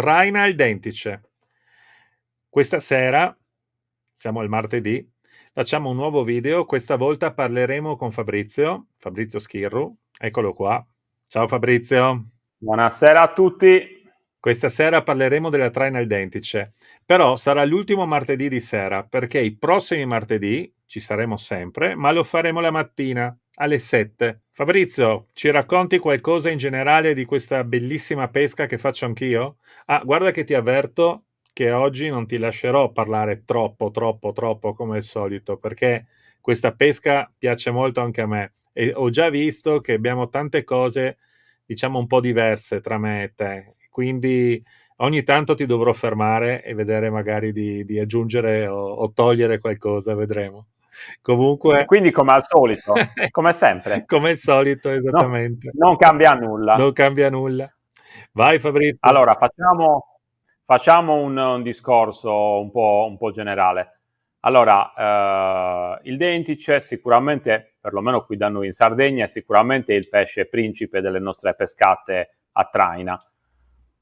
traina il dentice. Questa sera, siamo al martedì, facciamo un nuovo video. Questa volta parleremo con Fabrizio, Fabrizio Schirru. Eccolo qua. Ciao Fabrizio. Buonasera a tutti. Questa sera parleremo della traina al dentice, però sarà l'ultimo martedì di sera perché i prossimi martedì ci saremo sempre, ma lo faremo la mattina alle 7 Fabrizio, ci racconti qualcosa in generale di questa bellissima pesca che faccio anch'io? Ah, guarda che ti avverto che oggi non ti lascerò parlare troppo, troppo, troppo come al solito, perché questa pesca piace molto anche a me e ho già visto che abbiamo tante cose, diciamo, un po' diverse tra me e te. Quindi ogni tanto ti dovrò fermare e vedere magari di, di aggiungere o, o togliere qualcosa, vedremo. Comunque... Quindi come al solito, come sempre. come al solito, esattamente. No, non cambia nulla. Non cambia nulla. Vai Fabrizio. Allora, facciamo, facciamo un, un, discorso un po', un po generale. Allora, eh, il dentice sicuramente, perlomeno qui da noi in Sardegna, è sicuramente il pesce principe delle nostre pescate a traina.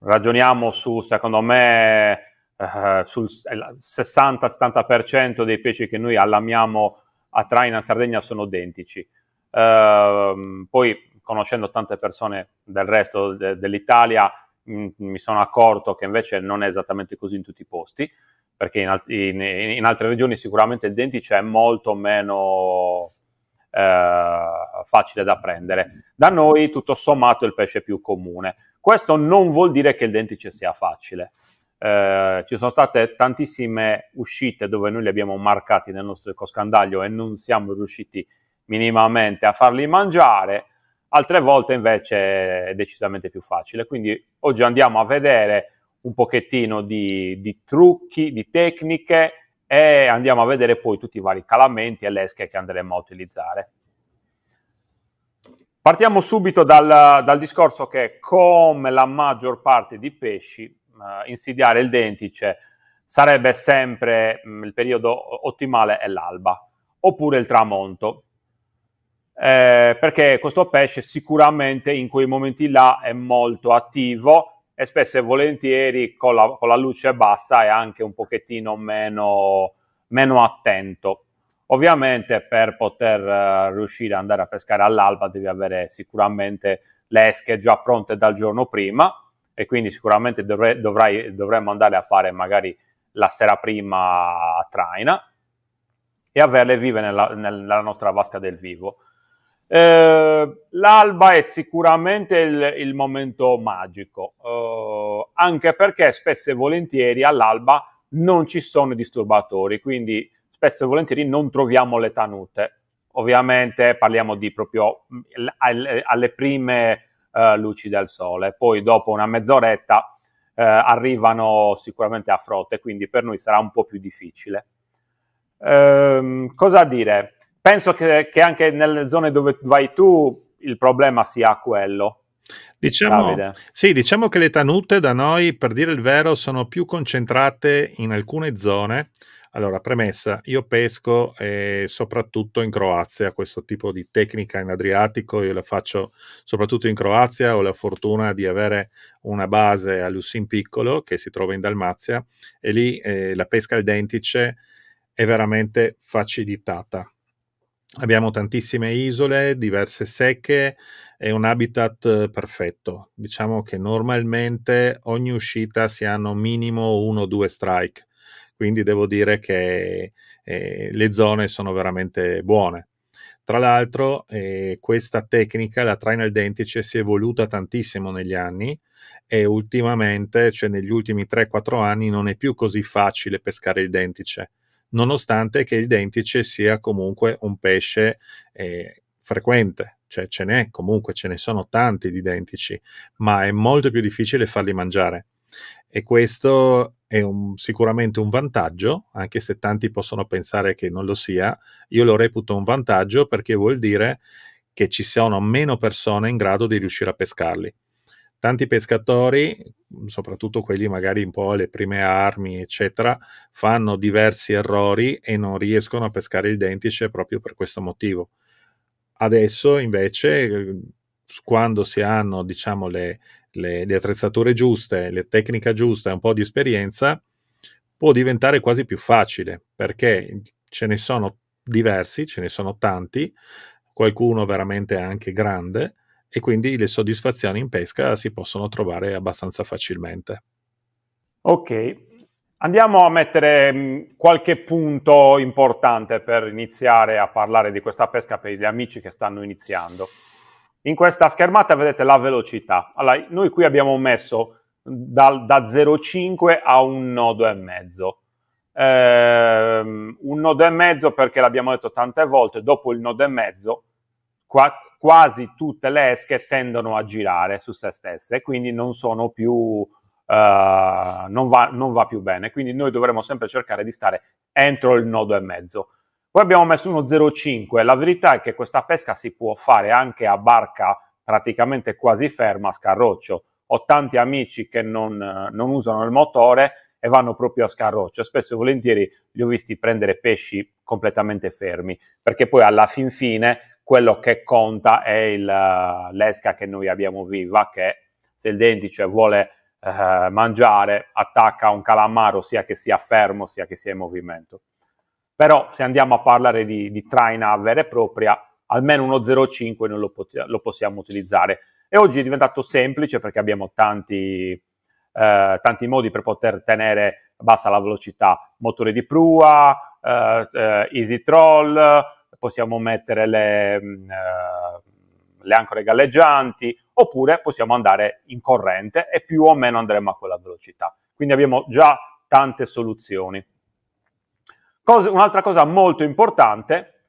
Ragioniamo su, secondo me, eh, sul 60-70% eh, dei pesci che noi allamiamo a Traina in Sardegna sono dentici. Eh, poi conoscendo tante persone del resto de- dell'Italia mh, mm, mi sono accorto che invece non è esattamente così in tutti i posti, perché in, alt- in, in altre regioni sicuramente il dentice è molto meno eh, facile da prendere. Da noi tutto sommato è il pesce più comune. Questo non vuol dire che il dentice sia facile. Eh, ci sono state tantissime uscite dove noi li abbiamo marcati nel nostro ecoscandaglio e non siamo riusciti minimamente a farli mangiare, altre volte invece è decisamente più facile. Quindi oggi andiamo a vedere un pochettino di, di trucchi, di tecniche e andiamo a vedere poi tutti i vari calamenti e le esche che andremo a utilizzare. Partiamo subito dal, dal discorso che come la maggior parte di pesci uh, insidiare il dentice sarebbe sempre mh, mm, il periodo ottimale è l'alba oppure il tramonto. Eh, perché questo pesce sicuramente in quei momenti là è molto attivo e spesso e volentieri con la, con la luce bassa è anche un pochettino meno, meno attento. Ovviamente per poter eh, riuscire ad andare a pescare all'alba devi avere sicuramente le esche già pronte dal giorno prima, e quindi sicuramente dovre, dovrai, dovremmo andare a fare magari la sera prima a Traina e averle vive nella, nella nostra vasca del vivo. Eh, l'alba è sicuramente il, il momento magico, eh, anche perché spesso e volentieri all'alba non ci sono disturbatori, quindi spesso e volentieri non troviamo le tanute. Ovviamente parliamo di proprio mm, alle prime eh, lucide al sole. Poi dopo una mezz'oretta eh, arrivano sicuramente a frotte, quindi per noi sarà un po' più difficile. Ehm, cosa dire? Penso che, che, anche nelle zone dove vai tu il problema sia quello. Diciamo, sì, diciamo che le tanute da noi, per dire il vero, sono più concentrate in alcune zone, allora, premessa, io pesco eh, soprattutto in Croazia, questo tipo di tecnica in Adriatico, io la faccio soprattutto in Croazia, ho la fortuna di avere una base a Lussin Piccolo che si trova in Dalmazia e lì eh, la pesca al dentice è veramente facilitata. Abbiamo tantissime isole, diverse secche, è un habitat eh, perfetto. Diciamo che normalmente ogni uscita si hanno minimo uno o due strike quindi devo dire che eh, le zone sono veramente buone. Tra l'altro eh, questa tecnica, la traina al dentice, si è evoluta tantissimo negli anni e ultimamente, cioè negli ultimi 3-4 anni, non è più così facile pescare il dentice, nonostante che il dentice sia comunque un pesce eh, frequente, cioè ce n'è comunque, ce ne sono tanti di dentici, ma è molto più difficile farli mangiare. E questo è un, sicuramente un vantaggio, anche se tanti possono pensare che non lo sia, io lo reputo un vantaggio perché vuol dire che ci sono meno persone in grado di riuscire a pescarli. Tanti pescatori, soprattutto quelli magari un po' alle prime armi, eccetera, fanno diversi errori e non riescono a pescare il dentice proprio per questo motivo. Adesso invece eh, quando si hanno diciamo, le, le, le attrezzature giuste, le tecniche giuste, un po' di esperienza, può diventare quasi più facile perché ce ne sono diversi, ce ne sono tanti, qualcuno veramente anche grande e quindi le soddisfazioni in pesca si possono trovare abbastanza facilmente. Ok, andiamo a mettere mm, qualche punto importante per iniziare a parlare di questa pesca per gli amici che stanno iniziando in questa schermata vedete la velocità. Allora, noi qui abbiamo messo da, da 0,5 a un nodo e mezzo. Ehm, un nodo e mezzo perché l'abbiamo detto tante volte, dopo il nodo e mezzo qua, quasi tutte le esche tendono a girare su se stesse, quindi non sono più... Eh, non, va, non va più bene, quindi noi dovremo sempre cercare di stare entro il nodo e mezzo. Poi abbiamo messo uno 0,5. La verità è che questa pesca si può fare anche a barca praticamente quasi ferma a scarroccio. Ho tanti amici che non, eh, non usano il motore e vanno proprio a scarroccio. Spesso e volentieri li ho visti prendere pesci completamente fermi, perché poi alla fin fine quello che conta è il, eh, l'esca che noi abbiamo viva, che se il dentice cioè, vuole eh, mangiare attacca un calamaro sia che sia fermo sia che sia in movimento. Però se andiamo a parlare di, di traina vera e propria, almeno uno 0,5 noi lo, pot- lo, possiamo utilizzare. E oggi è diventato semplice perché abbiamo tanti, eh, tanti modi per poter tenere bassa la velocità, motore di prua, eh, eh, easy troll, possiamo mettere le, mm, eh, le, ancore galleggianti, oppure possiamo andare in corrente e più o meno andremo a quella velocità. Quindi abbiamo già tante soluzioni un'altra cosa molto importante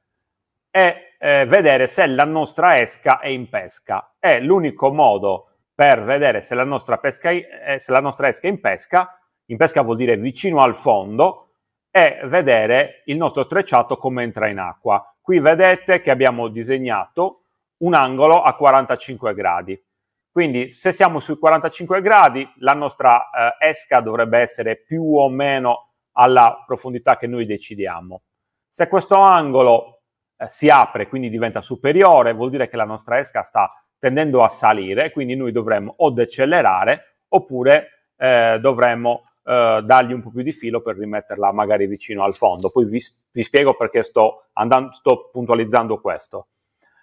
è eh, vedere se la nostra esca è in pesca. È l'unico modo per vedere se la nostra, pesca, eh, se la nostra esca è in pesca, in pesca vuol dire vicino al fondo, e vedere il nostro trecciato come entra in acqua. Qui vedete che abbiamo disegnato un angolo a 45 gradi. Quindi se siamo sui 45 gradi, la nostra eh, esca dovrebbe essere più o meno alla profondità che noi decidiamo. Se questo angolo eh, si apre, quindi diventa superiore, vuol dire che la nostra esca sta tendendo a salire, quindi noi dovremmo o decelerare oppure eh, dovremmo eh, dargli un po' più di filo per rimetterla magari vicino al fondo. Poi vi, vi spiego perché sto, andando, sto puntualizzando questo.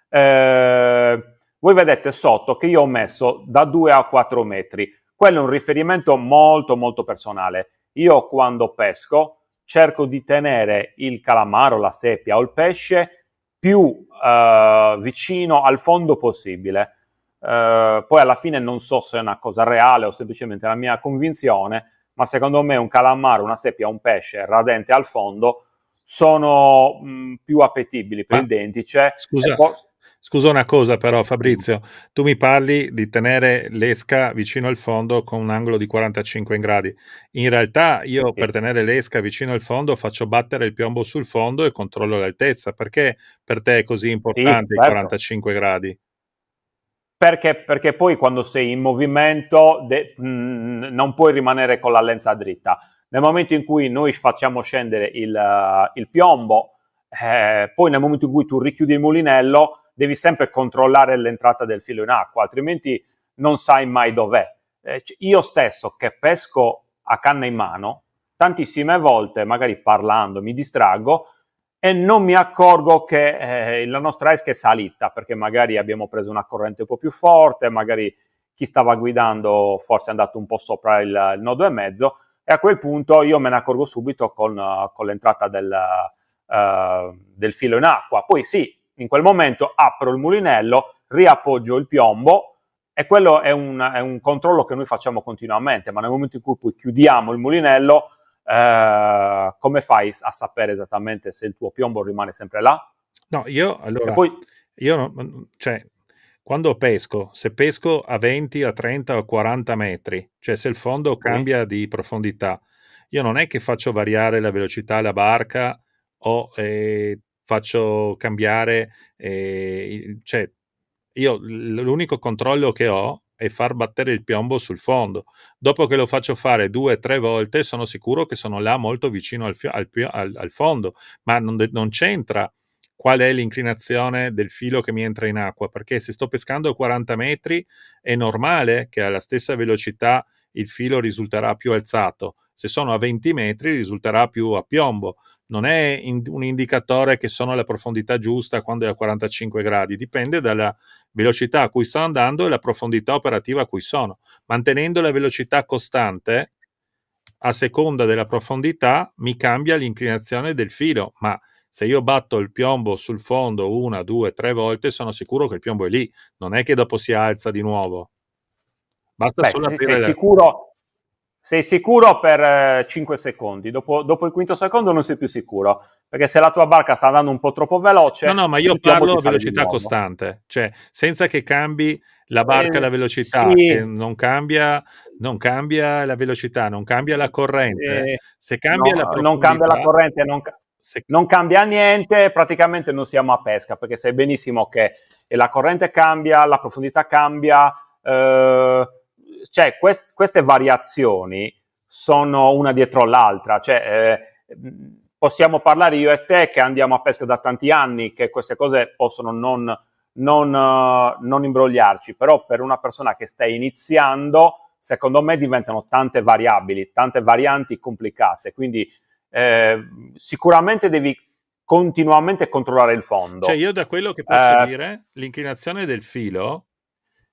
Eh, voi vedete sotto che io ho messo da 2 a 4 metri. Quello è un riferimento molto molto personale. Io quando pesco cerco di tenere il calamaro, la seppia o il pesce più eh, vicino al fondo possibile. Eh, poi alla fine non so se è una cosa reale o semplicemente la mia convinzione, ma secondo me un calamaro, una seppia, o un pesce radente al fondo sono mh, mm, più appetibili per ma, il dentice. Scusa, po- Scusa una cosa però Fabrizio, tu mi parli di tenere l'esca vicino al fondo con un angolo di 45 gradi. In realtà io per tenere l'esca vicino al fondo faccio battere il piombo sul fondo e controllo l'altezza. Perché per te è così importante sì, certo. i 45 gradi? Perché, perché, poi quando sei in movimento de- mh, mhmm, non puoi rimanere con la lenza dritta. Nel momento in cui noi facciamo scendere il, uh, il piombo, eh, poi nel momento in cui tu richiudi il mulinello, devi sempre controllare l'entrata del filo in acqua, altrimenti non sai mai dov'è. Eh, io stesso che pesco a canna in mano, tantissime volte, magari parlando, mi distraggo e non mi accorgo che eh, la nostra esca è salita, perché magari abbiamo preso una corrente un po' più forte, magari chi stava guidando forse è andato un po' sopra il, il nodo e mezzo, e a quel punto io me ne accorgo subito con, eh, con l'entrata del, uh, del filo in acqua. Poi sì, in quel momento apro il mulinello, riappoggio il piombo e quello è un, è un controllo che noi facciamo continuamente, ma nel momento in cui poi chiudiamo il mulinello, eh, come fai a sapere esattamente se il tuo piombo rimane sempre là? No, io allora, poi... io no, mm, cioè, quando pesco, se pesco a 20, a 30 o a 40 metri, cioè se il fondo cambia di profondità, io non è che faccio variare la velocità della barca o eh, faccio cambiare, eh, cioè io l'unico controllo che ho è far battere il piombo sul fondo. Dopo che lo faccio fare due o tre volte, sono sicuro che sono là molto vicino al, al, al, al fondo, ma non, non c'entra qual è l'inclinazione del filo che mi entra in acqua, perché se sto pescando 40 metri è normale che alla stessa velocità il filo risulterà più alzato, se sono a 20 metri risulterà più a piombo. Non è in, un indicatore che sono alla profondità giusta quando è a 45 gradi, dipende dalla velocità a cui sto andando e la profondità operativa a cui sono. Mantenendo la velocità costante, a seconda della profondità, mi cambia l'inclinazione del filo, ma se io batto il piombo sul fondo una, due, tre volte, sono sicuro che il piombo è lì, non è che dopo si alza di nuovo. Basta Beh, solo aprire sei, sei sicuro, sei sicuro per eh, 5 secondi, dopo, dopo, il quinto secondo non sei più sicuro, perché se la tua barca sta andando un po' troppo veloce... No, no, ma io parlo a velocità costante, cioè senza che cambi la barca eh, la velocità, sì. non, cambia, non, cambia, la velocità, non cambia la corrente. Eh, se cambia no, la Non cambia la corrente, non, se... non cambia niente, praticamente non siamo a pesca, perché sai benissimo che la corrente cambia, la profondità cambia... Eh, cioè, quest, queste variazioni sono una dietro l'altra, cioè, eh, possiamo parlare io e te che andiamo a pesca da tanti anni, che queste cose possono non, non, uh, non imbrogliarci, però per una persona che sta iniziando, secondo me diventano tante variabili, tante varianti complicate, quindi eh, sicuramente devi continuamente controllare il fondo. Cioè io da quello che posso eh, dire, l'inclinazione del filo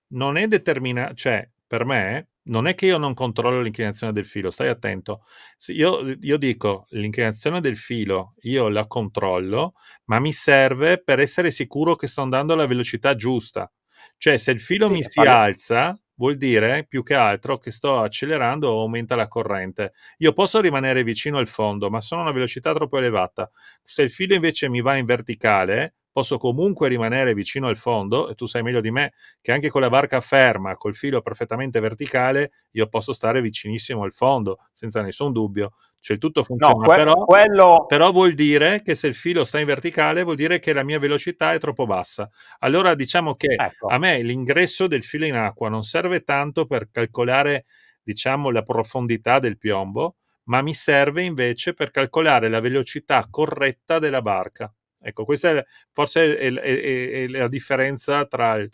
non è determinata, cioè per me non è che io non controllo l'inclinazione del filo, stai attento. Io, io, dico l'inclinazione del filo, io la controllo, ma mi serve per essere sicuro che sto andando alla velocità giusta. Cioè, se il filo sì, mi si parla... alza, vuol dire più che altro che sto accelerando o aumenta la corrente. Io posso rimanere vicino al fondo, ma sono a una velocità troppo elevata. Se il filo invece mi va in verticale, posso comunque rimanere vicino al fondo, e tu sai meglio di me che anche con la barca ferma, col filo perfettamente verticale, io posso stare vicinissimo al fondo, senza nessun dubbio. Cioè tutto funziona, no, que- però, quello... però vuol dire che se il filo sta in verticale vuol dire che la mia velocità è troppo bassa. Allora diciamo che ecco. a me l'ingresso del filo in acqua non serve tanto per calcolare diciamo la profondità del piombo, ma mi serve invece per calcolare la velocità corretta della barca. Ecco, questa è, forse è, è, è la differenza tra il,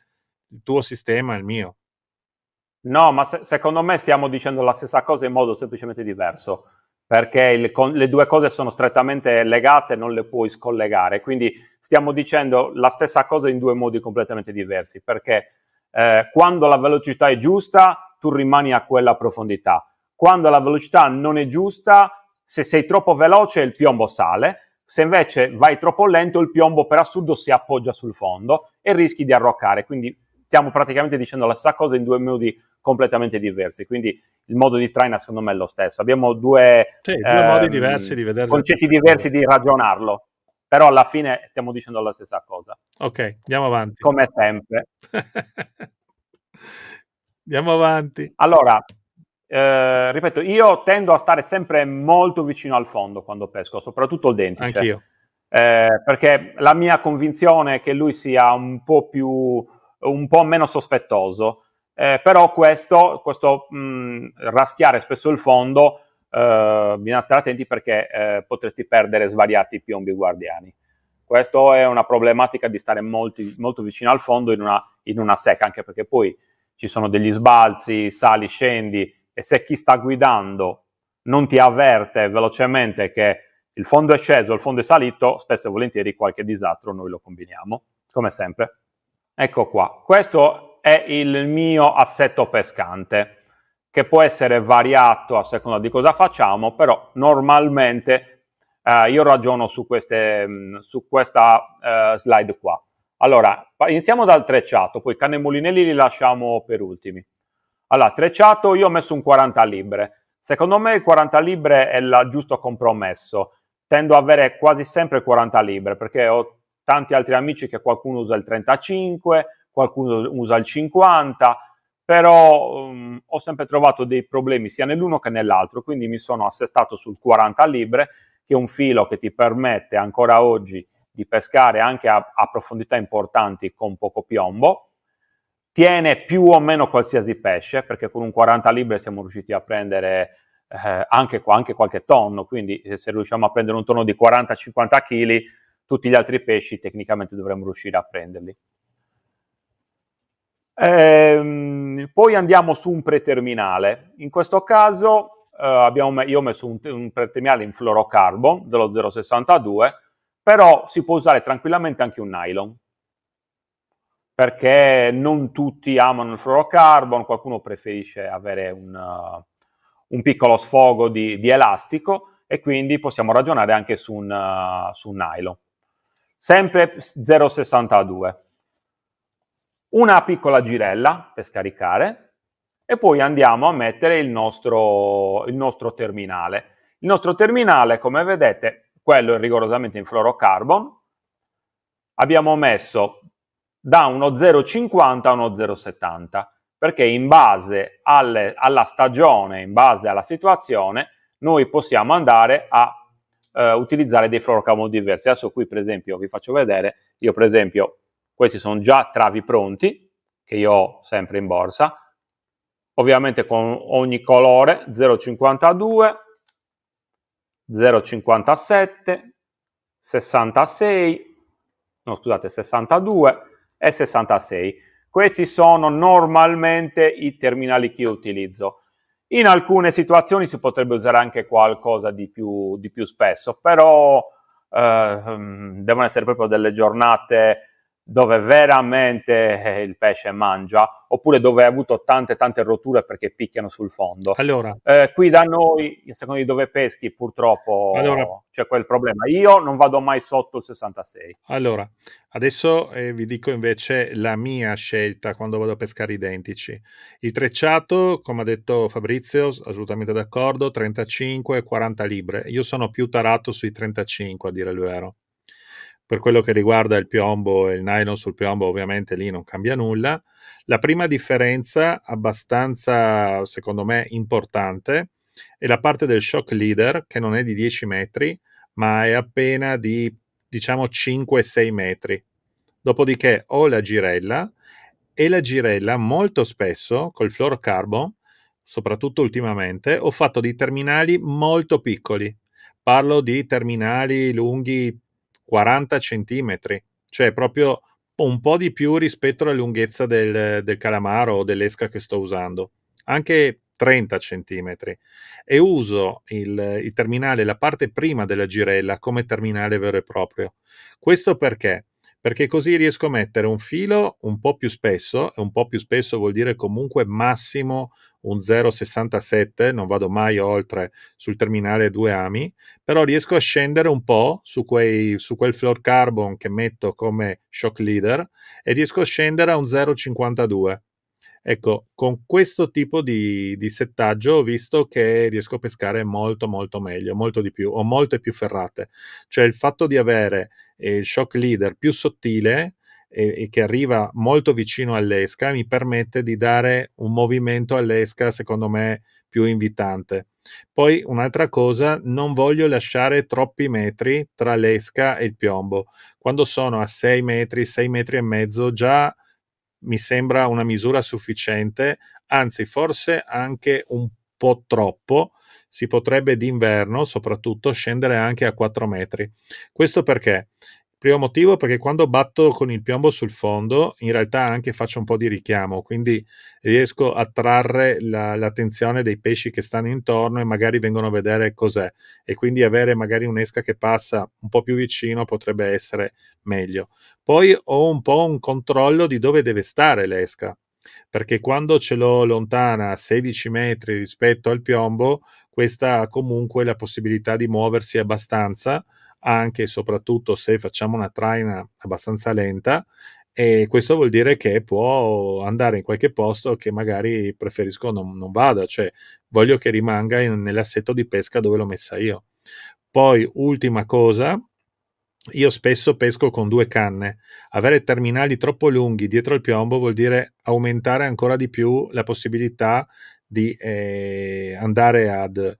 tuo sistema e il mio. No, ma se, secondo me stiamo dicendo la stessa cosa in modo semplicemente diverso, perché il, con, le due cose sono strettamente legate, non le puoi scollegare. Quindi stiamo dicendo la stessa cosa in due modi completamente diversi, perché eh, quando la velocità è giusta, tu rimani a quella profondità. Quando la velocità non è giusta, se sei troppo veloce il piombo sale, se invece vai troppo lento, il piombo per assurdo si appoggia sul fondo e rischi di arroccare. Quindi stiamo praticamente dicendo la stessa cosa in due modi completamente diversi. Quindi il modo di traina, secondo me, è lo stesso. Abbiamo due, sì, due ehm, modi diversi di vedere concetti diversi di ragionarlo. Però alla fine stiamo dicendo la stessa cosa. Ok, andiamo avanti. Come sempre. andiamo avanti. Allora, eh, ripeto, io tendo a stare sempre molto vicino al fondo quando pesco, soprattutto il dentice. Cioè, Anch'io. Eh, perché la mia convinzione è che lui sia un po' più, un po' meno sospettoso. Eh, però questo, questo mh, mm, raschiare spesso il fondo, eh, bisogna stare attenti perché eh, potresti perdere svariati piombi guardiani. Questa è una problematica di stare molti, molto vicino al fondo in una, in una, secca, anche perché poi ci sono degli sbalzi, sali, scendi, e se chi sta guidando non ti avverte velocemente che il fondo è sceso, il fondo è salito, spesso e volentieri qualche disastro noi lo combiniamo, come sempre. Ecco qua, questo è il mio assetto pescante, che può essere variato a seconda di cosa facciamo, però normalmente eh, io ragiono su, queste, mm, su questa eh, slide qua. Allora, iniziamo dal trecciato, poi canne e mulinelli li lasciamo per ultimi. Allora, Trecciato io ho messo un 40 libbre. Secondo me il 40 libbre è il giusto compromesso. Tendo ad avere quasi sempre 40 libbre perché ho tanti altri amici che qualcuno usa il 35, qualcuno usa il 50, però um, ho sempre trovato dei problemi sia nell'uno che nell'altro, quindi mi sono assestato sul 40 libbre, che è un filo che ti permette ancora oggi di pescare anche a, a profondità importanti con poco piombo tiene più o meno qualsiasi pesce, perché con un 40 libre siamo riusciti a prendere eh, anche, anche, qualche tonno, quindi eh, se riusciamo a prendere un tonno di 40-50 kg, tutti gli altri pesci tecnicamente dovremmo riuscire a prenderli. Ehm, poi andiamo su un preterminale, in questo caso eh, abbiamo, io ho messo un, un preterminale in fluorocarbon dello 0,62, però si può usare tranquillamente anche un nylon, perché non tutti amano il fluorocarbon, qualcuno preferisce avere un, uh, un piccolo sfogo di, di, elastico e quindi possiamo ragionare anche su un, uh, su un nylon. Sempre 0,62. Una piccola girella per scaricare e poi andiamo a mettere il nostro, il nostro terminale. Il nostro terminale, come vedete, quello è rigorosamente in fluorocarbon. Abbiamo messo da uno 0,50 a uno 0,70, perché in base alle, alla stagione, in base alla situazione, noi possiamo andare a eh, utilizzare dei floorcamon diversi. Adesso qui per esempio vi faccio vedere, io per esempio questi sono già travi pronti, che io ho sempre in borsa, ovviamente con ogni colore 0,52, 0,57, 66, no scusate 62, e66. Questi sono normalmente i terminali che io utilizzo. In alcune situazioni si potrebbe usare anche qualcosa di più, di più spesso, però eh, mm, devono essere proprio delle giornate dove veramente eh, il pesce mangia, oppure dove ha avuto tante tante rotture perché picchiano sul fondo. Allora, eh, qui da noi, in secondo di dove peschi, purtroppo allora, c'è quel problema. Io non vado mai sotto il 66. Allora, adesso eh, vi dico invece la mia scelta quando vado a pescare identici. Il trecciato, come ha detto Fabrizio, assolutamente d'accordo, 35 40 libre. Io sono più tarato sui 35, a dire il vero. Per quello che riguarda il piombo e il nylon sul piombo, ovviamente lì non cambia nulla. La prima differenza, abbastanza secondo me importante, è la parte del shock leader che non è di 10 metri, ma è appena di diciamo 5-6 metri. Dopodiché ho la girella e la girella molto spesso col fluorocarbon, soprattutto ultimamente, ho fatto di terminali molto piccoli. Parlo di terminali lunghi 40 centimetri, cioè proprio un po' di più rispetto alla lunghezza del, del calamaro o dell'esca che sto usando, anche 30 centimetri. E uso il, il terminale, la parte prima della girella, come terminale vero e proprio. Questo perché? perché così riesco a mettere un filo un po' più spesso, e un po' più spesso vuol dire comunque massimo un 0,67, non vado mai oltre sul terminale due ami, però riesco a scendere un po' su, quei, su quel fluorocarbon che metto come shock leader e riesco a scendere a un 0,52 Ecco, con questo tipo di, di, settaggio ho visto che riesco a pescare molto molto meglio, molto di più, ho molte più ferrate. Cioè il fatto di avere eh, il shock leader più sottile e, e, che arriva molto vicino all'esca mi permette di dare un movimento all'esca secondo me più invitante. Poi un'altra cosa, non voglio lasciare troppi metri tra l'esca e il piombo. Quando sono a 6 metri, 6 metri e mezzo, già mi sembra una misura sufficiente, anzi forse anche un po' troppo, si potrebbe d'inverno soprattutto scendere anche a 4 metri. Questo perché? Primo motivo perché quando batto con il piombo sul fondo, in realtà anche faccio un po' di richiamo, quindi riesco a trarre la, l'attenzione dei pesci che stanno intorno e magari vengono a vedere cos'è. E quindi avere magari un'esca che passa un po' più vicino potrebbe essere meglio. Poi ho un po' un controllo di dove deve stare l'esca, perché quando ce l'ho lontana a 16 metri rispetto al piombo, questa ha comunque la possibilità di muoversi abbastanza anche e soprattutto se facciamo una traina abbastanza lenta e questo vuol dire che può andare in qualche posto che magari preferisco non, non vada, cioè voglio che rimanga in, nell'assetto di pesca dove l'ho messa io. Poi, ultima cosa, io spesso pesco con due canne. Avere terminali troppo lunghi dietro il piombo vuol dire aumentare ancora di più la possibilità di eh, andare ad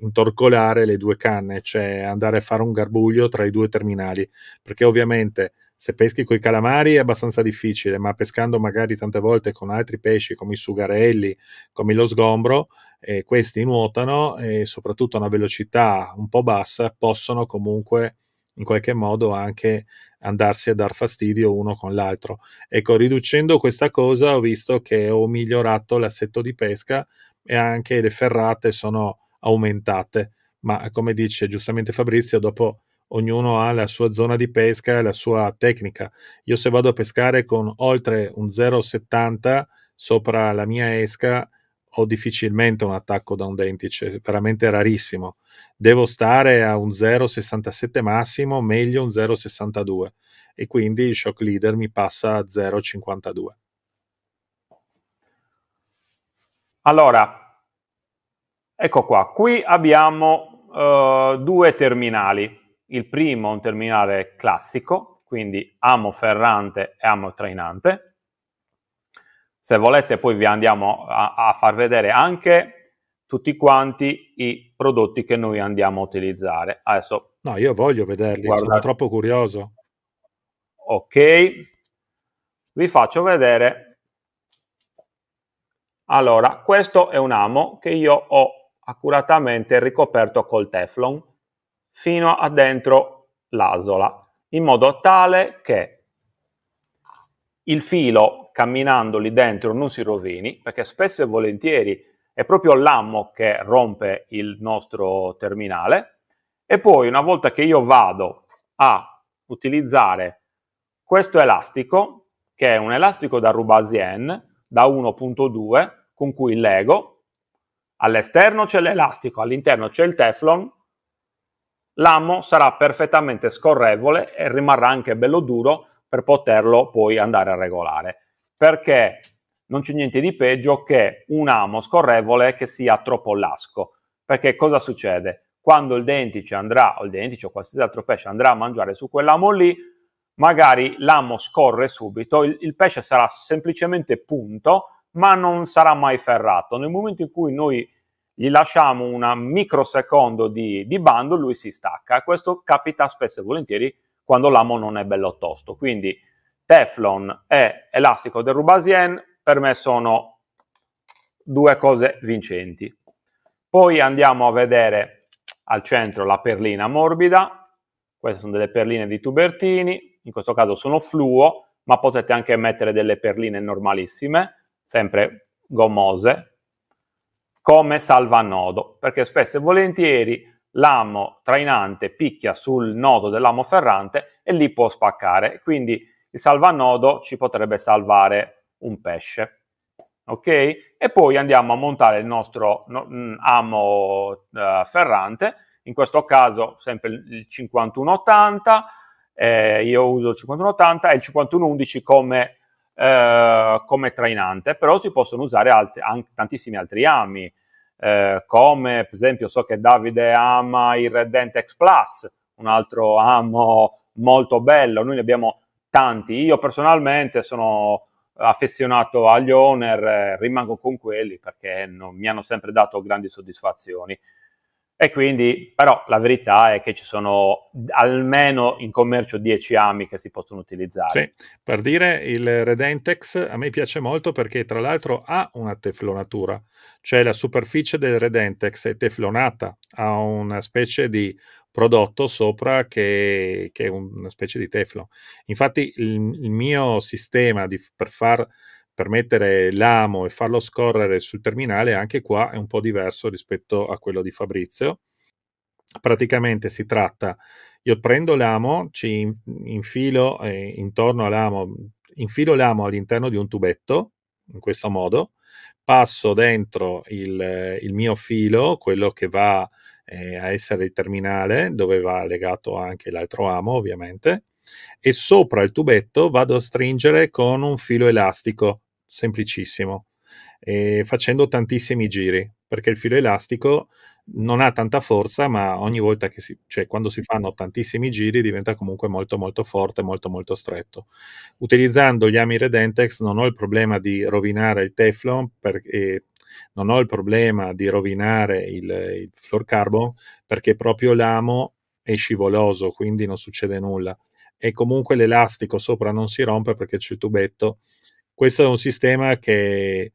intorcolare le due canne, cioè andare a fare un garbuglio tra i due terminali, perché ovviamente se peschi con i calamari è abbastanza difficile, ma pescando magari tante volte con altri pesci come i sugarelli, come lo sgombro, eh, questi nuotano e soprattutto a una velocità un po' bassa possono comunque in qualche modo anche andarsi a dar fastidio uno con l'altro. Ecco, riducendo questa cosa ho visto che ho migliorato l'assetto di pesca e anche le ferrate sono aumentate, ma come dice giustamente Fabrizio, dopo ognuno ha la sua zona di pesca e la sua tecnica. Io se vado a pescare con oltre un 0,70 sopra la mia esca, ho difficilmente un attacco da un dentice, cioè, veramente rarissimo. Devo stare a un 0,67 massimo, meglio un 0,62 e quindi il shock leader mi passa a 0,52. Allora, Ecco qua, qui abbiamo eh, due terminali. Il primo è un terminale classico, quindi amo ferrante e amo trainante. Se volete poi vi andiamo a, a far vedere anche tutti quanti i prodotti che noi andiamo a utilizzare. Adesso, no, io voglio vederli, guardate. sono troppo curioso. Ok, vi faccio vedere allora, questo è un amo che io ho accuratamente ricoperto col teflon fino a dentro l'asola, in modo tale che il filo camminando lì dentro non si rovini, perché spesso e volentieri è proprio l'ammo che rompe il nostro terminale e poi una volta che io vado a utilizzare questo elastico, che è un elastico da Rubasien da 1.2 con cui lego all'esterno c'è l'elastico, all'interno c'è il teflon, l'ammo sarà perfettamente scorrevole e rimarrà anche bello duro per poterlo poi andare a regolare. Perché non c'è niente di peggio che un amo scorrevole che sia troppo lasco. Perché cosa succede? Quando il dentice andrà, o il dentice o qualsiasi altro pesce andrà a mangiare su quell'amo lì, magari l'amo scorre subito, il, il pesce sarà semplicemente punto, ma non sarà mai ferrato. Nel momento in cui noi gli lasciamo un microsecondo di, di bando, lui si stacca. Questo capita spesso e volentieri quando l'amo non è bello tosto. Quindi Teflon e elastico del Rubasien per me sono due cose vincenti. Poi andiamo a vedere al centro la perlina morbida, queste sono delle perline di tubertini, in questo caso sono fluo, ma potete anche mettere delle perline normalissime, sempre gommose, come salva nodo, perché spesso e volentieri l'amo trainante picchia sul nodo dell'amo ferrante e lì può spaccare, quindi il salva nodo ci potrebbe salvare un pesce. Ok? E poi andiamo a montare il nostro mm, amo eh, ferrante, in questo caso sempre il 5180, eh, io uso il 5180 e il 5111 come eh, come trainante, però si possono usare alt- an- tantissimi altri ami, eh, come per esempio so che Davide ama il Red X Plus, un altro amo molto bello, noi ne abbiamo tanti, io personalmente sono affezionato agli owner, eh, rimango con quelli perché non, mi hanno sempre dato grandi soddisfazioni. E quindi, però, la verità è che ci sono almeno in commercio 10 ami che si possono utilizzare. Sì, per dire il Redentex a me piace molto perché, tra l'altro, ha una teflonatura, cioè la superficie del Redentex è teflonata, ha una specie di prodotto sopra che, che è una specie di teflon. Infatti, il, il mio sistema di, per far per mettere l'amo e farlo scorrere sul terminale, anche qua è un po' diverso rispetto a quello di Fabrizio. Praticamente si tratta, io prendo l'amo, ci infilo eh, intorno all'amo, infilo l'amo all'interno di un tubetto, in questo modo, passo dentro il, il mio filo, quello che va eh, a essere il terminale, dove va legato anche l'altro amo ovviamente, e sopra il tubetto vado a stringere con un filo elastico, semplicissimo, facendo tantissimi giri, perché il filo elastico non ha tanta forza, ma ogni volta che si, cioè quando si fanno tantissimi giri diventa comunque molto molto forte, molto molto stretto. Utilizzando gli ami Redentex non ho il problema di rovinare il Teflon perché non ho il problema di rovinare il, il fluorocarbon perché proprio l'amo è scivoloso, quindi non succede nulla e comunque l'elastico sopra non si rompe perché c'è il tubetto. Questo è un sistema che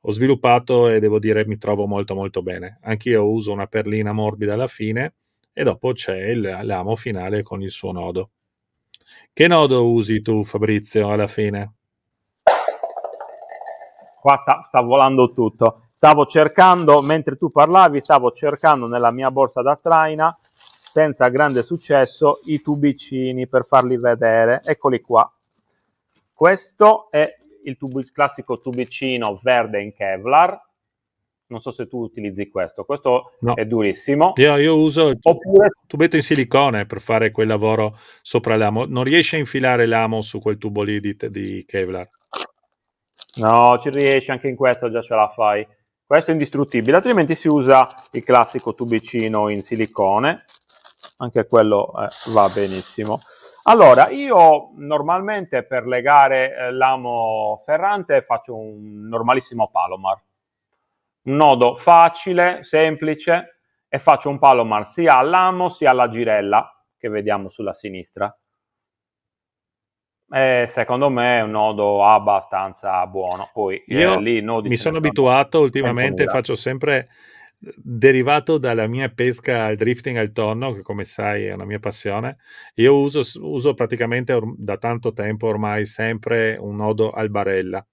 ho sviluppato e devo dire mi trovo molto molto bene. Anch'io uso una perlina morbida alla fine e dopo c'è il l'amo finale con il suo nodo. Che nodo usi tu Fabrizio alla fine? Qua sta, sta volando tutto. Stavo cercando, mentre tu parlavi, stavo cercando nella mia borsa da traina senza grande successo i tubicini per farli vedere. Eccoli qua. Questo è il tubo, classico tubicino verde in Kevlar. Non so se tu utilizzi questo, questo no. è durissimo. Io, io uso il Oppure... tubetto in silicone per fare quel lavoro sopra l'amo. Non riesci a infilare l'amo su quel tubo lì di, di Kevlar. No, ci riesci anche in questo, già ce la fai. Questo è indistruttibile, altrimenti si usa il classico tubicino in silicone anche quello eh, va benissimo. Allora, io normalmente per legare eh, l'amo ferrante faccio un normalissimo palomar, un nodo facile, semplice, e faccio un palomar sia all'amo sia alla girella, che vediamo sulla sinistra. E secondo me è un nodo abbastanza buono. Poi eh, io eh, lì nodi mi sono abituato ultimamente, faccio sempre derivato dalla mia pesca al drifting al tonno, che come sai è una mia passione. Io uso, uso praticamente or- da tanto tempo ormai sempre un nodo al barella,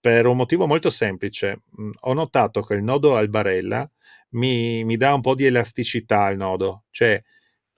per un motivo molto semplice. Mm, ho notato che il nodo al barella mi, mi, dà un po' di elasticità al nodo, cioè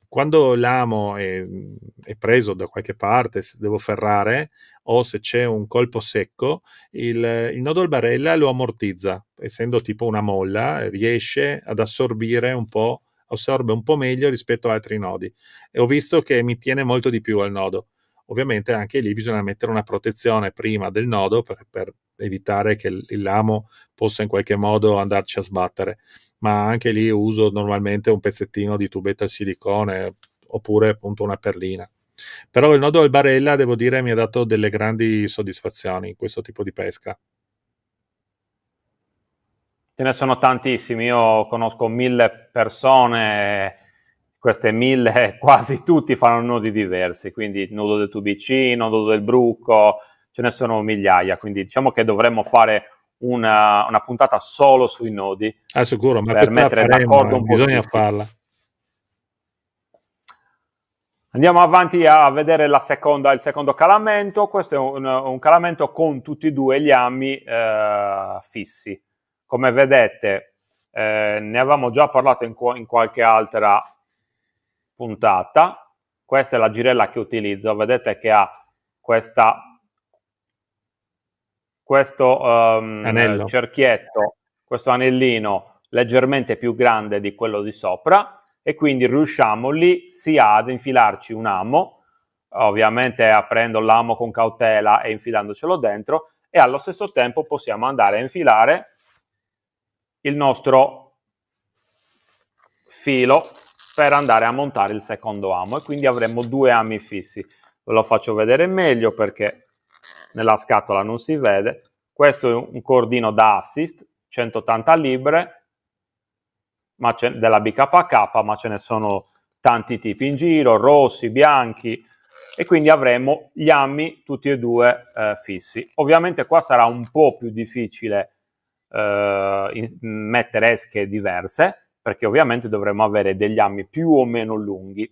quando l'amo è, mm, è preso da qualche parte, se devo ferrare, o se c'è un colpo secco, il, il nodo al barella lo ammortizza, essendo tipo una molla, riesce ad assorbire un po', assorbe un po' meglio rispetto ad altri nodi. E ho visto che mi tiene molto di più al nodo. Ovviamente anche lì bisogna mettere una protezione prima del nodo per, per evitare che il lamo possa in qualche modo andarci a sbattere ma anche lì uso normalmente un pezzettino di tubetto al silicone oppure appunto una perlina. Però il nodo del Barella, devo dire, mi ha dato delle grandi soddisfazioni in questo tipo di pesca. Ce ne sono tantissimi, io conosco mille persone, queste mille quasi tutti fanno nodi diversi, quindi nodo del Tubicino, nodo del bruco ce ne sono migliaia, quindi diciamo che dovremmo fare una, una puntata solo sui nodi. Ah sicuro, ma per mettere faremo, d'accordo un po' eh, bisogna farla. Andiamo avanti a vedere seconda, il secondo calamento, questo è un, un, calamento con tutti e due gli ami eh, fissi. Come vedete eh, ne avevamo già parlato in, in, qualche altra puntata, questa è la girella che utilizzo, vedete che ha questa, questo um, cerchietto, questo anellino leggermente più grande di quello di sopra, e quindi riusciamo lì sia ad infilarci un amo, ovviamente aprendo l'amo con cautela e infilandocelo dentro, e allo stesso tempo possiamo andare a infilare il nostro filo per andare a montare il secondo amo e quindi avremo due ami fissi. Ve lo faccio vedere meglio perché nella scatola non si vede. Questo è un cordino da assist, 180 libbre, della BKK, ma ce ne sono tanti tipi in giro, rossi, bianchi, e quindi avremo gli ammi tutti e due eh, fissi. Ovviamente qua sarà un po' più difficile eh, in, mettere esche diverse, perché ovviamente dovremo avere degli ammi più o meno lunghi.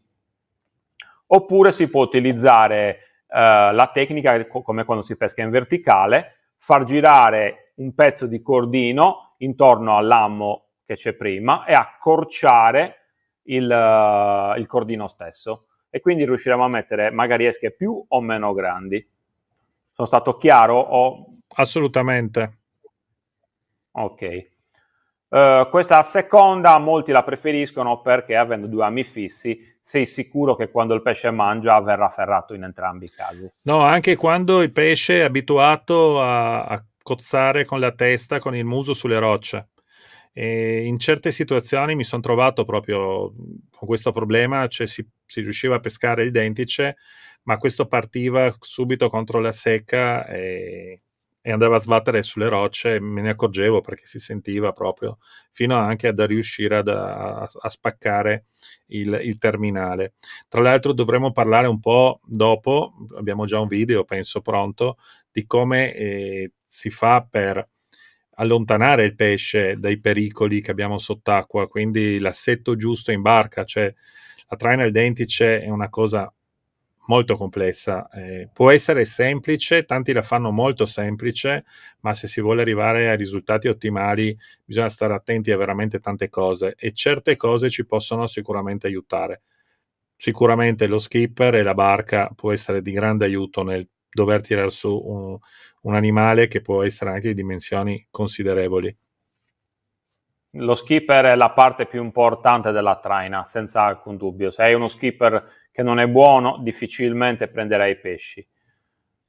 Oppure si può utilizzare eh, la tecnica, come quando si pesca in verticale, far girare un pezzo di cordino intorno all'ammo che c'è prima e accorciare il, uh, il cordino stesso e quindi riusciremo a mettere magari esche più o meno grandi. Sono stato chiaro? O... Assolutamente. Ok. Uh, questa seconda molti la preferiscono perché avendo due ami fissi sei sicuro che quando il pesce mangia verrà ferrato in entrambi i casi. No, anche quando il pesce è abituato a, a cozzare con la testa, con il muso sulle rocce. E in certe situazioni mi sono trovato proprio mhmm, con questo problema, cioè si, si, riusciva a pescare il dentice, ma questo partiva subito contro la secca e, e andava a sbattere sulle rocce, me ne accorgevo perché si sentiva proprio, fino anche ad riuscire ad, a, a, spaccare il, il, terminale. Tra l'altro dovremo parlare un po' dopo, abbiamo già un video, penso pronto, di come eh, si fa per allontanare il pesce dai pericoli che abbiamo sott'acqua, quindi l'assetto giusto in barca, cioè la traina al dentice è una cosa molto complessa, eh, può essere semplice, tanti la fanno molto semplice, ma se si vuole arrivare a risultati ottimali bisogna stare attenti a veramente tante cose e certe cose ci possono sicuramente aiutare. Sicuramente lo skipper e la barca può essere di grande aiuto nel dover tirare su un, un animale che può essere anche di dimensioni considerevoli. Lo skipper è la parte più importante della traina, senza alcun dubbio. Se hai uno skipper che non è buono, difficilmente prenderai pesci.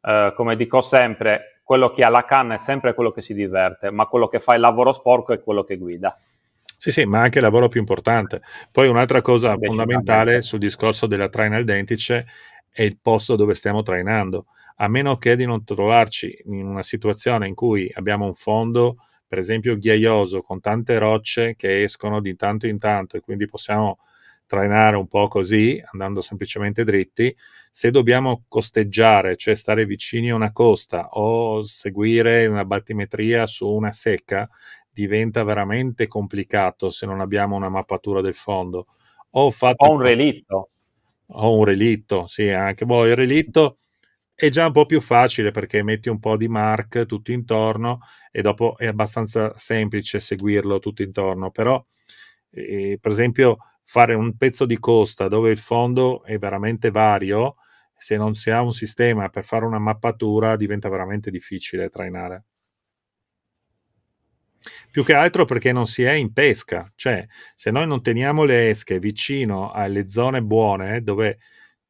Eh, come dico sempre, quello che ha la canna è sempre quello che si diverte, ma quello che fa il lavoro sporco è quello che guida. Sì, sì, ma anche il lavoro più importante. Poi un'altra cosa fondamentale sul discorso della traina al dentice è il posto dove stiamo trainando a meno che di non trovarci in una situazione in cui abbiamo un fondo, per esempio ghiaioso, con tante rocce che escono di tanto in tanto e quindi possiamo trainare un po' così, andando semplicemente dritti, se dobbiamo costeggiare, cioè stare vicini a una costa o seguire una battimetria su una secca, diventa veramente complicato se non abbiamo una mappatura del fondo. Ho fatto o un relitto. Ho un relitto, sì, anche voi. Boh, il relitto è già un po' più facile perché metti un po' di mark tutto intorno e dopo è abbastanza semplice seguirlo tutto intorno, però eh, per esempio fare un pezzo di costa dove il fondo è veramente vario, se non si ha un sistema per fare una mappatura diventa veramente difficile trainare. Più che altro perché non si è in pesca, cioè se noi non teniamo le esche vicino alle zone buone dove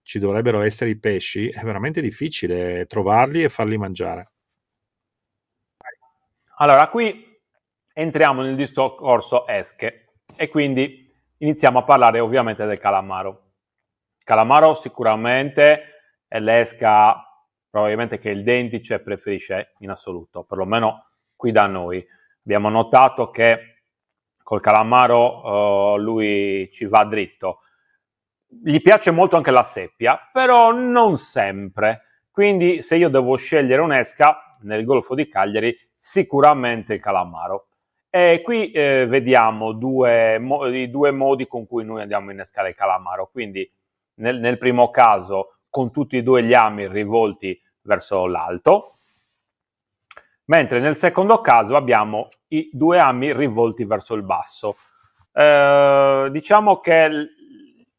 ci dovrebbero essere i pesci, è veramente difficile trovarli e farli mangiare. Allora, qui entriamo nel discorso esche e quindi iniziamo a parlare ovviamente del calamaro. Calamaro sicuramente è l'esca probabilmente che il dentice preferisce in assoluto, perlomeno qui da noi. Abbiamo notato che col calamaro uh, lui ci va dritto, gli piace molto anche la seppia, però non sempre. Quindi se io devo scegliere un'esca nel Golfo di Cagliari, sicuramente il calamaro. E qui eh, vediamo due, mo- i due modi con cui noi andiamo a innescare il calamaro. Quindi nel, nel primo caso con tutti e due gli ami rivolti verso l'alto, mentre nel secondo caso abbiamo i due ami rivolti verso il basso. Eh, diciamo che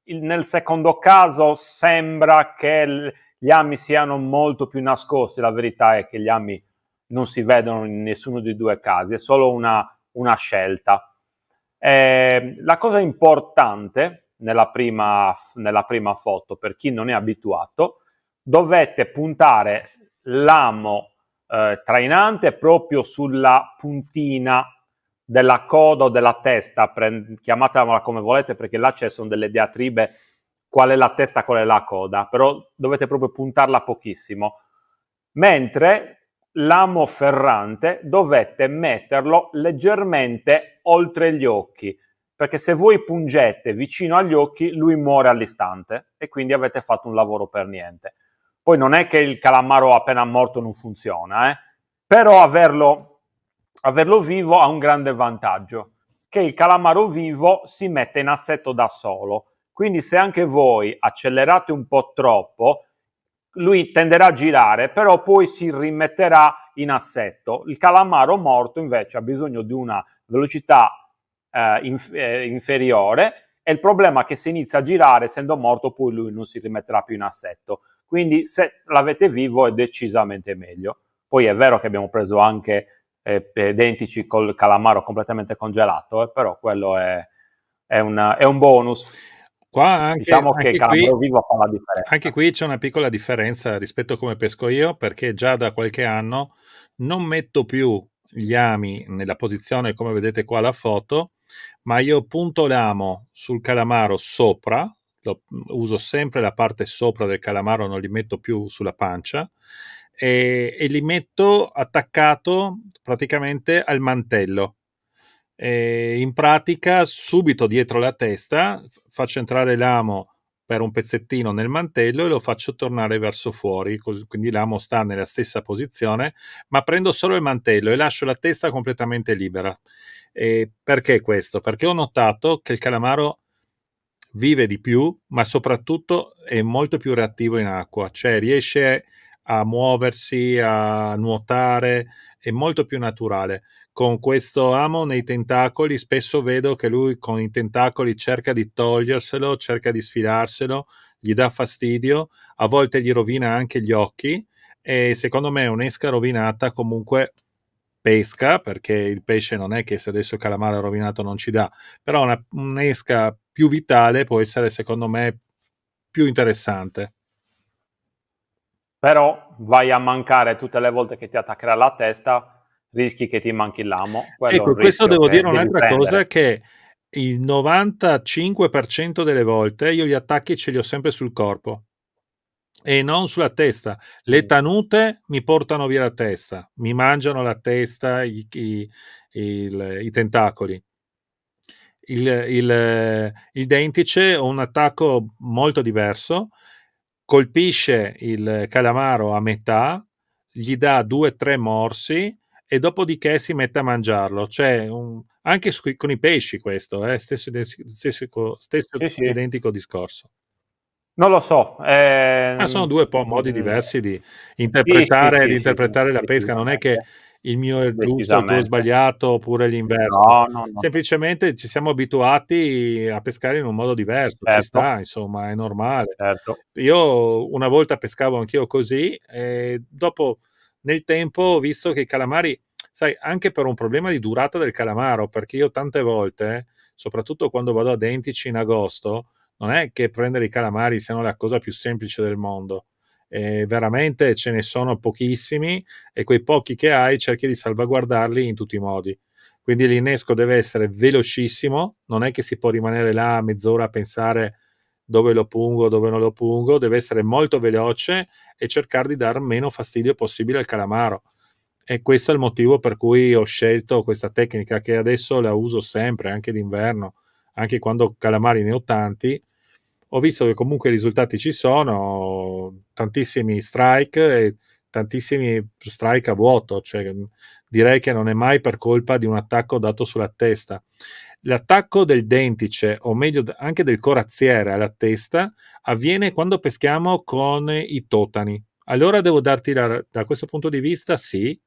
il, nel secondo caso sembra che l, gli ami siano molto più nascosti, la verità è che gli ami non si vedono in nessuno dei due casi, è solo una, una scelta. Eh, la cosa importante nella prima, nella prima foto, per chi non è abituato, dovete puntare l'amo eh, trainante proprio sulla puntina della coda o della testa, prend- chiamatela come volete perché là ci sono delle diatribe qual è la testa, qual è la coda, però dovete proprio puntarla pochissimo. Mentre l'amo ferrante dovete metterlo leggermente oltre gli occhi, perché se voi pungete vicino agli occhi, lui muore all'istante e quindi avete fatto un lavoro per niente. Poi non è che il calamaro appena morto non funziona, eh? però averlo averlo vivo ha un grande vantaggio, che il calamaro vivo si mette in assetto da solo. Quindi se anche voi accelerate un po' troppo, lui tenderà a girare, però poi si rimetterà in assetto. Il calamaro morto invece ha bisogno di una velocità eh, inf- eh, inferiore e il problema è che se inizia a girare, essendo morto, poi lui non si rimetterà più in assetto. Quindi se l'avete vivo è decisamente meglio. Poi è vero che abbiamo preso anche eh, identici col calamaro completamente congelato, eh, però quello è, è, una, è un bonus. Anche, diciamo che anche calamaro qui, vivo fa la differenza. Anche qui c'è una piccola differenza rispetto a come pesco io, perché già da qualche anno non metto più gli ami nella posizione come vedete qua la foto, ma io punto l'amo sul calamaro sopra, lo, uso sempre la parte sopra del calamaro, non li metto più sulla pancia e, e li metto attaccato praticamente al mantello. E in pratica, subito dietro la testa, faccio entrare l'amo per un pezzettino nel mantello e lo faccio tornare verso fuori, così, quindi l'amo sta nella stessa posizione, ma prendo solo il mantello e lascio la testa completamente libera. E perché questo? Perché ho notato che il calamaro vive di più, ma soprattutto è molto più reattivo in acqua, cioè riesce a a muoversi, a nuotare, è molto più naturale. Con questo amo nei tentacoli spesso vedo che lui con i tentacoli cerca di toglierselo, cerca di sfilarselo, gli dà fastidio, a volte gli rovina anche gli occhi e secondo me un'esca rovinata comunque pesca, perché il pesce non è che se adesso il calamaro è rovinato non ci dà, però una, un'esca più vitale può essere secondo me più interessante però vai a mancare tutte le volte che ti attaccherà la testa, rischi che ti manchi l'amo. Quello ecco, questo devo dire un'altra cosa che il 95% delle volte io gli attacchi ce li ho sempre sul corpo e non sulla testa. Le mm. tanute mi portano via la testa, mi mangiano la testa, i, i, il, i tentacoli. Il, il, il, dentice ho un attacco molto diverso colpisce il calamaro a metà, gli dà due o tre morsi e dopodiché si mette a mangiarlo. Cioè, un, anche su, con i pesci questo, eh, stesso, stesso, stesso sì, identico discorso. Non lo so. Eh... Ah, sono due po- modi eh, diversi di interpretare, sì, di interpretare la pesca, non è che il mio è giusto, il tuo è sbagliato oppure l'inverso. No, no, no. Semplicemente ci siamo abituati a pescare in un modo diverso, certo. ci sta, insomma, è normale. Certo. Io una volta pescavo anch'io così e dopo nel tempo ho visto che i calamari, sai, anche per un problema di durata del calamaro, perché io tante volte, soprattutto quando vado a Dentici in agosto, non è che prendere i calamari siano la cosa più semplice del mondo eh, veramente ce ne sono pochissimi e quei pochi che hai cerchi di salvaguardarli in tutti i modi. Quindi l'innesco deve essere velocissimo, non è che si può rimanere là mezz'ora a pensare dove lo pungo, dove non lo pungo, deve essere molto veloce e cercare di dar meno fastidio possibile al calamaro. E questo è il motivo per cui ho scelto questa tecnica che adesso la uso sempre, anche d'inverno, anche quando calamari ne ho tanti, ho visto che comunque i risultati ci sono, tantissimi strike e tantissimi strike a vuoto, cioè mm, direi che non è mai per colpa di un attacco dato sulla testa. L'attacco del dentice, o meglio anche del corazziere alla testa, avviene quando peschiamo con i totani. Allora devo darti la, da questo punto di vista sì,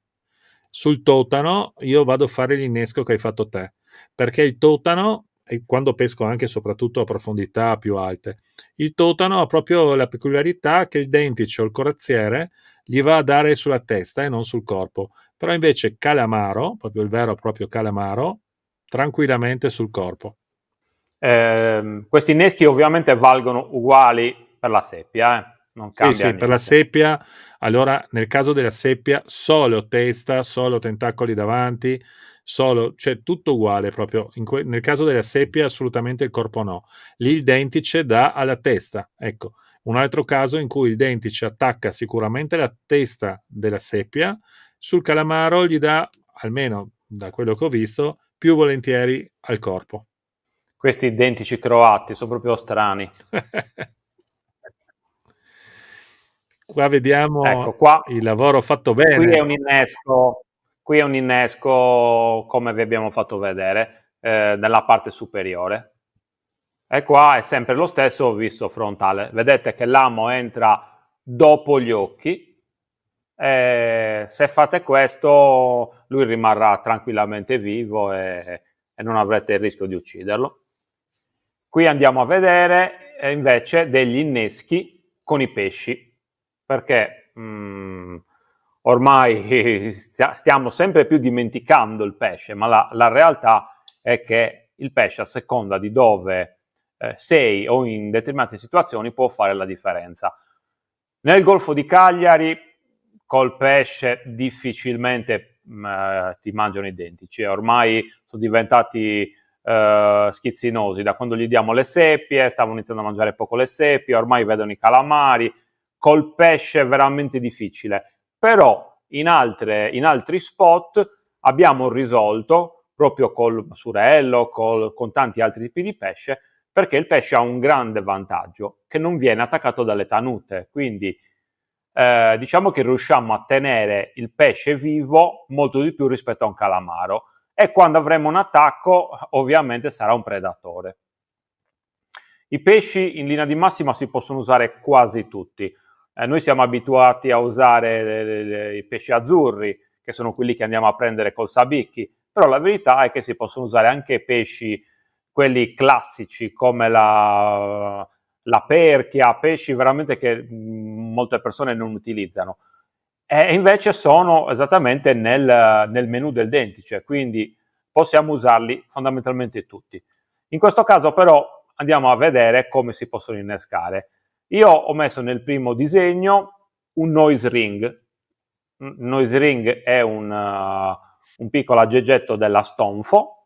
sul totano io vado a fare l'innesco che hai fatto te, perché il totano quando pesco anche e soprattutto a profondità più alte. Il totano ha proprio la peculiarità che il dentice o il corazziere gli va a dare sulla testa e non sul corpo, però invece calamaro, proprio il vero e proprio calamaro, tranquillamente sul corpo. Eh, questi inneschi ovviamente valgono uguali per la seppia, eh? non cambia. Sì, sì per la seppia, allora nel caso della seppia solo testa, solo tentacoli davanti, solo, cioè tutto uguale proprio. Que- nel caso della seppia assolutamente il corpo no. Lì il dentice dà alla testa, ecco. Un altro caso in cui il dentice attacca sicuramente la testa della seppia, sul calamaro gli dà, almeno da quello che ho visto, più volentieri al corpo. Questi dentici croati sono proprio strani. qua vediamo ecco, qua, il lavoro fatto bene. Qui è un innesco, Qui è un innesco, come vi abbiamo fatto vedere, eh, nella parte superiore. E qua è sempre lo stesso visto frontale. Vedete che l'amo entra dopo gli occhi. E se fate questo, lui rimarrà tranquillamente vivo e, e non avrete il rischio di ucciderlo. Qui andiamo a vedere eh, invece degli inneschi con i pesci, perché mh, mm, ormai stiamo sempre più dimenticando il pesce, ma la, la realtà è che il pesce a seconda di dove eh, sei o in determinate situazioni può fare la differenza. Nel Golfo di Cagliari col pesce difficilmente mh, mm, eh, ti mangiano i denti, cioè, ormai sono diventati eh, schizzinosi, da quando gli diamo le seppie, stavano iniziando a mangiare poco le seppie, ormai vedono i calamari, col pesce è veramente difficile però in, altre, in altri spot abbiamo risolto proprio col surello, col, con tanti altri tipi di pesce, perché il pesce ha un grande vantaggio, che non viene attaccato dalle tanute, quindi eh, diciamo che riusciamo a tenere il pesce vivo molto di più rispetto a un calamaro e quando avremo un attacco ovviamente sarà un predatore. I pesci in linea di massima si possono usare quasi tutti, eh, noi siamo abituati a usare le, le, le, i pesci azzurri, che sono quelli che andiamo a prendere col sabicchi, però la verità è che si possono usare anche pesci, quelli classici come la, la perchia, pesci veramente che mm, molte persone non utilizzano. E invece sono esattamente nel, nel menu del dentice, quindi possiamo usarli fondamentalmente tutti. In questo caso però andiamo a vedere come si possono innescare. Io ho messo nel primo disegno un noise ring. Un noise ring è un, uh, un piccolo aggeggetto della stonfo,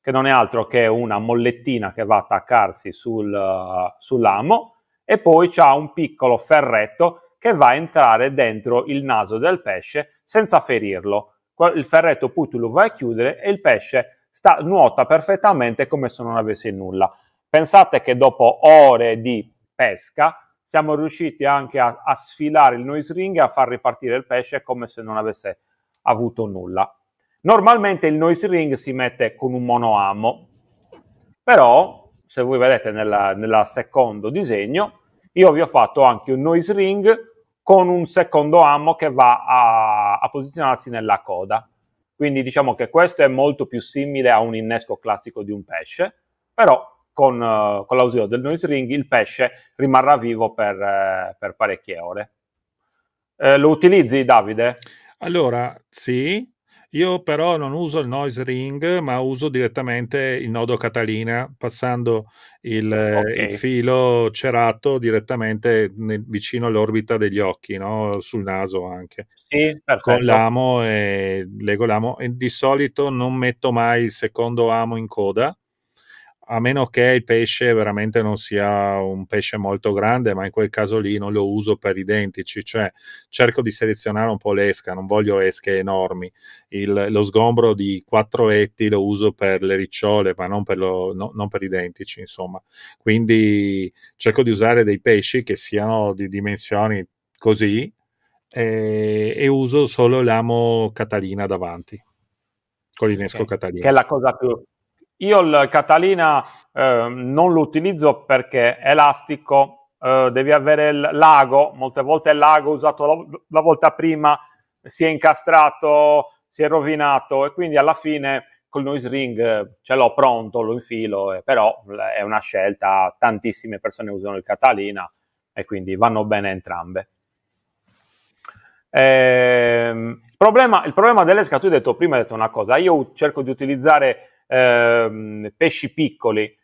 che non è altro che una mollettina che va a attaccarsi sul, uh, sull'amo, e poi c'è un piccolo ferretto che va a entrare dentro il naso del pesce senza ferirlo. Il ferretto appunto lo va a chiudere e il pesce sta, nuota perfettamente come se non avesse nulla. Pensate che dopo ore di pesca siamo riusciti anche a, a sfilare il noise ring e a far ripartire il pesce come se non avesse avuto nulla. Normalmente il noise ring si mette con un monoamo, però se voi vedete nel secondo disegno, io vi ho fatto anche un noise ring con un secondo amo che va a, a posizionarsi nella coda. Quindi diciamo che questo è molto più simile a un innesco classico di un pesce, però con, eh, con l'ausilio del noise ring il pesce rimarrà vivo per, eh, per parecchie ore. Eh, lo utilizzi Davide? Allora, sì, io però non uso il noise ring, ma uso direttamente il nodo Catalina, passando il, okay. il filo cerato direttamente nel, vicino all'orbita degli occhi, no? sul naso anche. Sì, perfetto. Con l'amo e lego l'amo. E di solito non metto mai il secondo amo in coda, a meno che il pesce veramente non sia un pesce molto grande, ma in quel caso lì non lo uso per identici, cioè cerco di selezionare un po' l'esca, non voglio esche enormi. Il, lo sgombro di quattro etti lo uso per le ricciole, ma non per, lo, no, non per, identici, insomma. Quindi cerco di usare dei pesci che siano di dimensioni così e, e uso solo l'amo Catalina davanti, con l'inesco okay. Catalina. Che è la cosa più io il Catalina eh, non lo utilizzo perché è elastico, eh, devi avere il lago, molte volte il lago usato la, la, volta prima si è incastrato, si è rovinato e quindi alla fine col noise ring eh, ce l'ho pronto, lo infilo, eh, però è una scelta, tantissime persone usano il Catalina e quindi vanno bene entrambe. Ehm, il, problema, il, problema, delle scatole, ho detto prima, ho detto una cosa, io cerco di utilizzare ehm, pesci piccoli.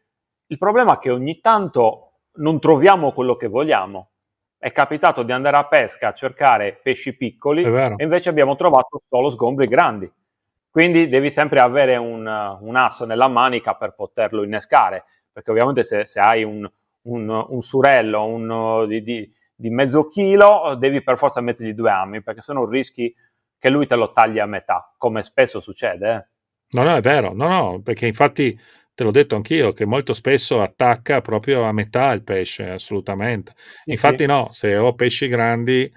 Il problema è che ogni tanto non troviamo quello che vogliamo. È capitato di andare a pesca a cercare pesci piccoli e invece abbiamo trovato solo sgombri grandi. Quindi devi sempre avere un, un asso nella manica per poterlo innescare, perché ovviamente se, se hai un, un, un, surello un, di, di, di, mezzo chilo, devi per forza mettergli due ami, perché sennò rischi che lui te lo tagli a metà, come spesso succede. Eh? No, no, è vero, no, no, perché infatti te l'ho detto anch'io che molto spesso attacca proprio a metà il pesce, assolutamente. Infatti sì. no, se ho pesci grandi eh,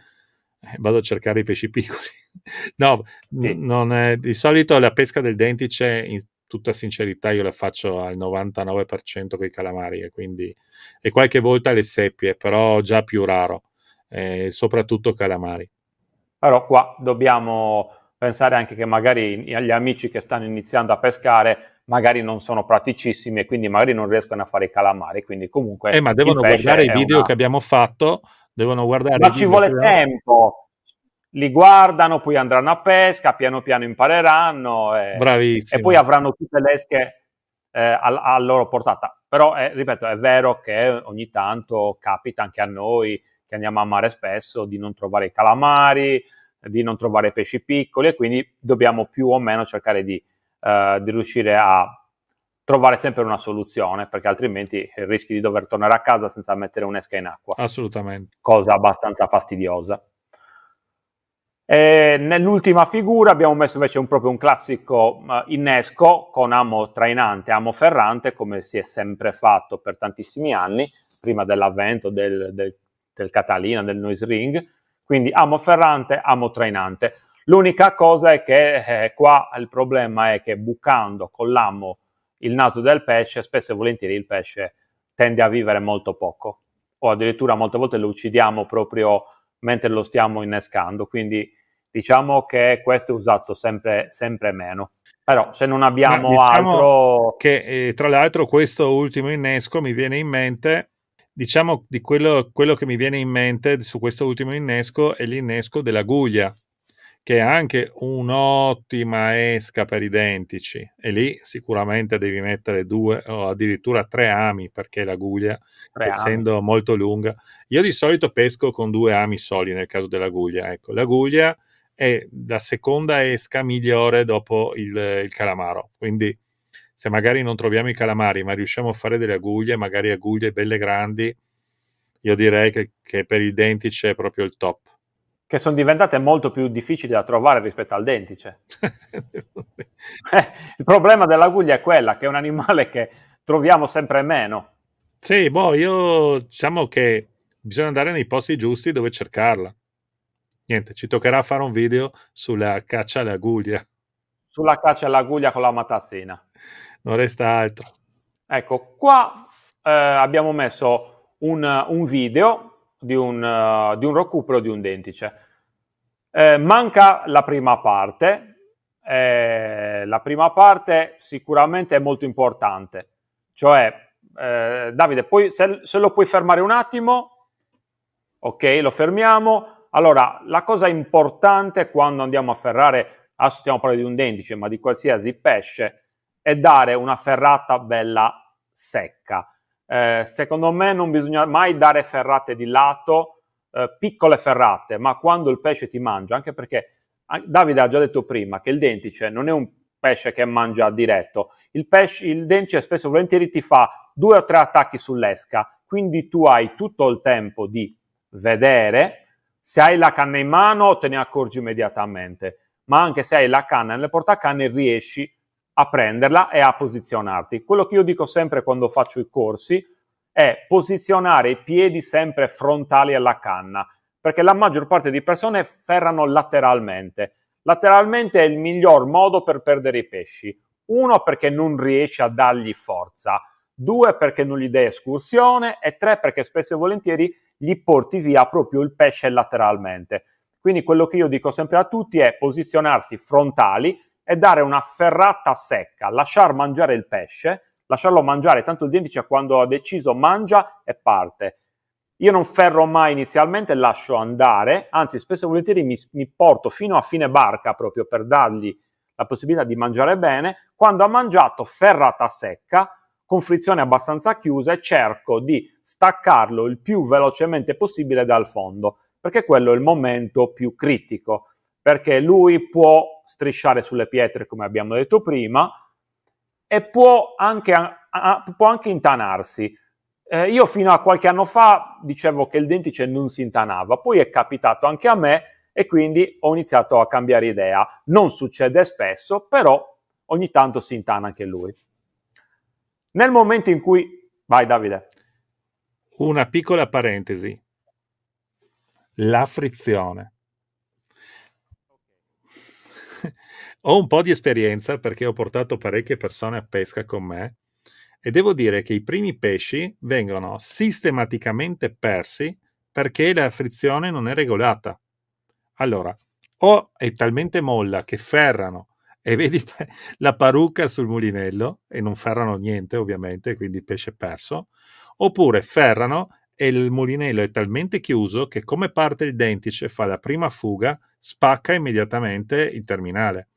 vado a cercare i pesci piccoli. no, sì. n- è, di solito la pesca del dentice in tutta sincerità io la faccio al 99% con i calamari e quindi e qualche volta le seppie, però già più raro, eh, soprattutto calamari. Però qua dobbiamo pensare anche che magari agli amici che stanno iniziando a pescare magari non sono praticissimi e quindi magari non riescono a fare i calamari, quindi comunque... Eh, ma devono guardare i video una... che abbiamo fatto, devono guardare... Ma ci vuole tempo! Li guardano, poi andranno a pesca, piano piano impareranno e, e poi avranno tutte le esche eh, a, a, loro portata. Però, eh, ripeto, è vero che ogni tanto capita anche a noi che andiamo a mare spesso di non trovare i calamari, di non trovare pesci piccoli e quindi dobbiamo più o meno cercare di, eh, di riuscire a trovare sempre una soluzione perché altrimenti rischi di dover tornare a casa senza mettere un'esca in acqua. Assolutamente. Cosa abbastanza fastidiosa. E nell'ultima figura abbiamo messo invece un, proprio un classico uh, innesco con amo trainante, amo ferrante, come si è sempre fatto per tantissimi anni, prima dell'avvento del, del, del Catalina, del Noise Ring, quindi amo ferrante, amo trainante. L'unica cosa è che eh, qua il problema è che bucando con l'amo il naso del pesce, spesso e volentieri il pesce tende a vivere molto poco o addirittura molte volte lo uccidiamo proprio mentre lo stiamo innescando. Quindi diciamo che questo è usato sempre, sempre meno. Però se non abbiamo diciamo altro... Che eh, tra l'altro questo ultimo innesco mi viene in mente diciamo di quello, quello, che mi viene in mente su questo ultimo innesco è l'innesco della guglia, che è anche un'ottima esca per i dentici. E lì sicuramente devi mettere due o addirittura tre ami, perché la guglia, tre essendo ami. molto lunga, io di solito pesco con due ami soli nel caso della guglia. Ecco, la guglia è la seconda esca migliore dopo il, il calamaro. Quindi se magari non troviamo i calamari, ma riusciamo a fare delle aguglie, magari aguglie belle grandi, io direi che, che per il dentice è proprio il top. Che sono diventate molto più difficili da trovare rispetto al dentice. Eh, il problema dell'aguglia è quella che è un animale che troviamo sempre meno. Sì, boh, io diciamo che bisogna andare nei posti giusti dove cercarla. Niente, ci toccherà fare un video sulla caccia alle aguglie sulla caccia all'aguglia con la matassina. Non resta altro. Ecco, qua eh, abbiamo messo un, un video di un, uh, di un, recupero di un dentice. Eh, manca la prima parte. Eh, la prima parte sicuramente è molto importante. Cioè, eh, Davide, poi se, se lo puoi fermare un attimo, ok, lo fermiamo. Allora, la cosa importante quando andiamo a ferrare adesso stiamo parlando di un dentice, ma di qualsiasi pesce, e dare una ferrata bella secca. Eh, secondo me non bisogna mai dare ferrate di lato, eh, piccole ferrate, ma quando il pesce ti mangia, anche perché ah, Davide ha già detto prima che il dentice non è un pesce che mangia diretto, il, pesce, il dentice spesso volentieri ti fa due o tre attacchi sull'esca, quindi tu hai tutto il tempo di vedere, se hai la canna in mano te ne accorgi immediatamente ma anche se hai la canna nel portacanne riesci a prenderla e a posizionarti. Quello che io dico sempre quando faccio i corsi è posizionare i piedi sempre frontali alla canna, perché la maggior parte di persone ferrano lateralmente. Lateralmente è il miglior modo per perdere i pesci. Uno, perché non riesci a dargli forza. Due, perché non gli dai escursione. E tre, perché spesso e volentieri gli porti via proprio il pesce lateralmente. Quindi quello che io dico sempre a tutti è posizionarsi frontali e dare una ferrata secca, lasciar mangiare il pesce, lasciarlo mangiare, tanto il dentice quando ha deciso mangia e parte. Io non ferro mai inizialmente, lascio andare, anzi spesso e volentieri mi, mi porto fino a fine barca proprio per dargli la possibilità di mangiare bene. Quando ha mangiato, ferrata secca, con frizione abbastanza chiusa e cerco di staccarlo il più velocemente possibile dal fondo perché quello è il momento più critico, perché lui può strisciare sulle pietre, come abbiamo detto prima, e può anche, può anche intanarsi. Eh, io fino a qualche anno fa dicevo che il dentice non si intanava, poi è capitato anche a me e quindi ho iniziato a cambiare idea. Non succede spesso, però ogni tanto si intana anche lui. Nel momento in cui... Vai Davide. Una piccola parentesi la frizione. ho un po' di esperienza perché ho portato parecchie persone a pesca con me e devo dire che i primi pesci vengono sistematicamente persi perché la frizione non è regolata. Allora, o è talmente molla che ferrano e vedi la parrucca sul mulinello e non ferrano niente ovviamente, quindi pesce perso, oppure ferrano e il mulinello è talmente chiuso che come parte il dentice fa la prima fuga, spacca immediatamente il terminale.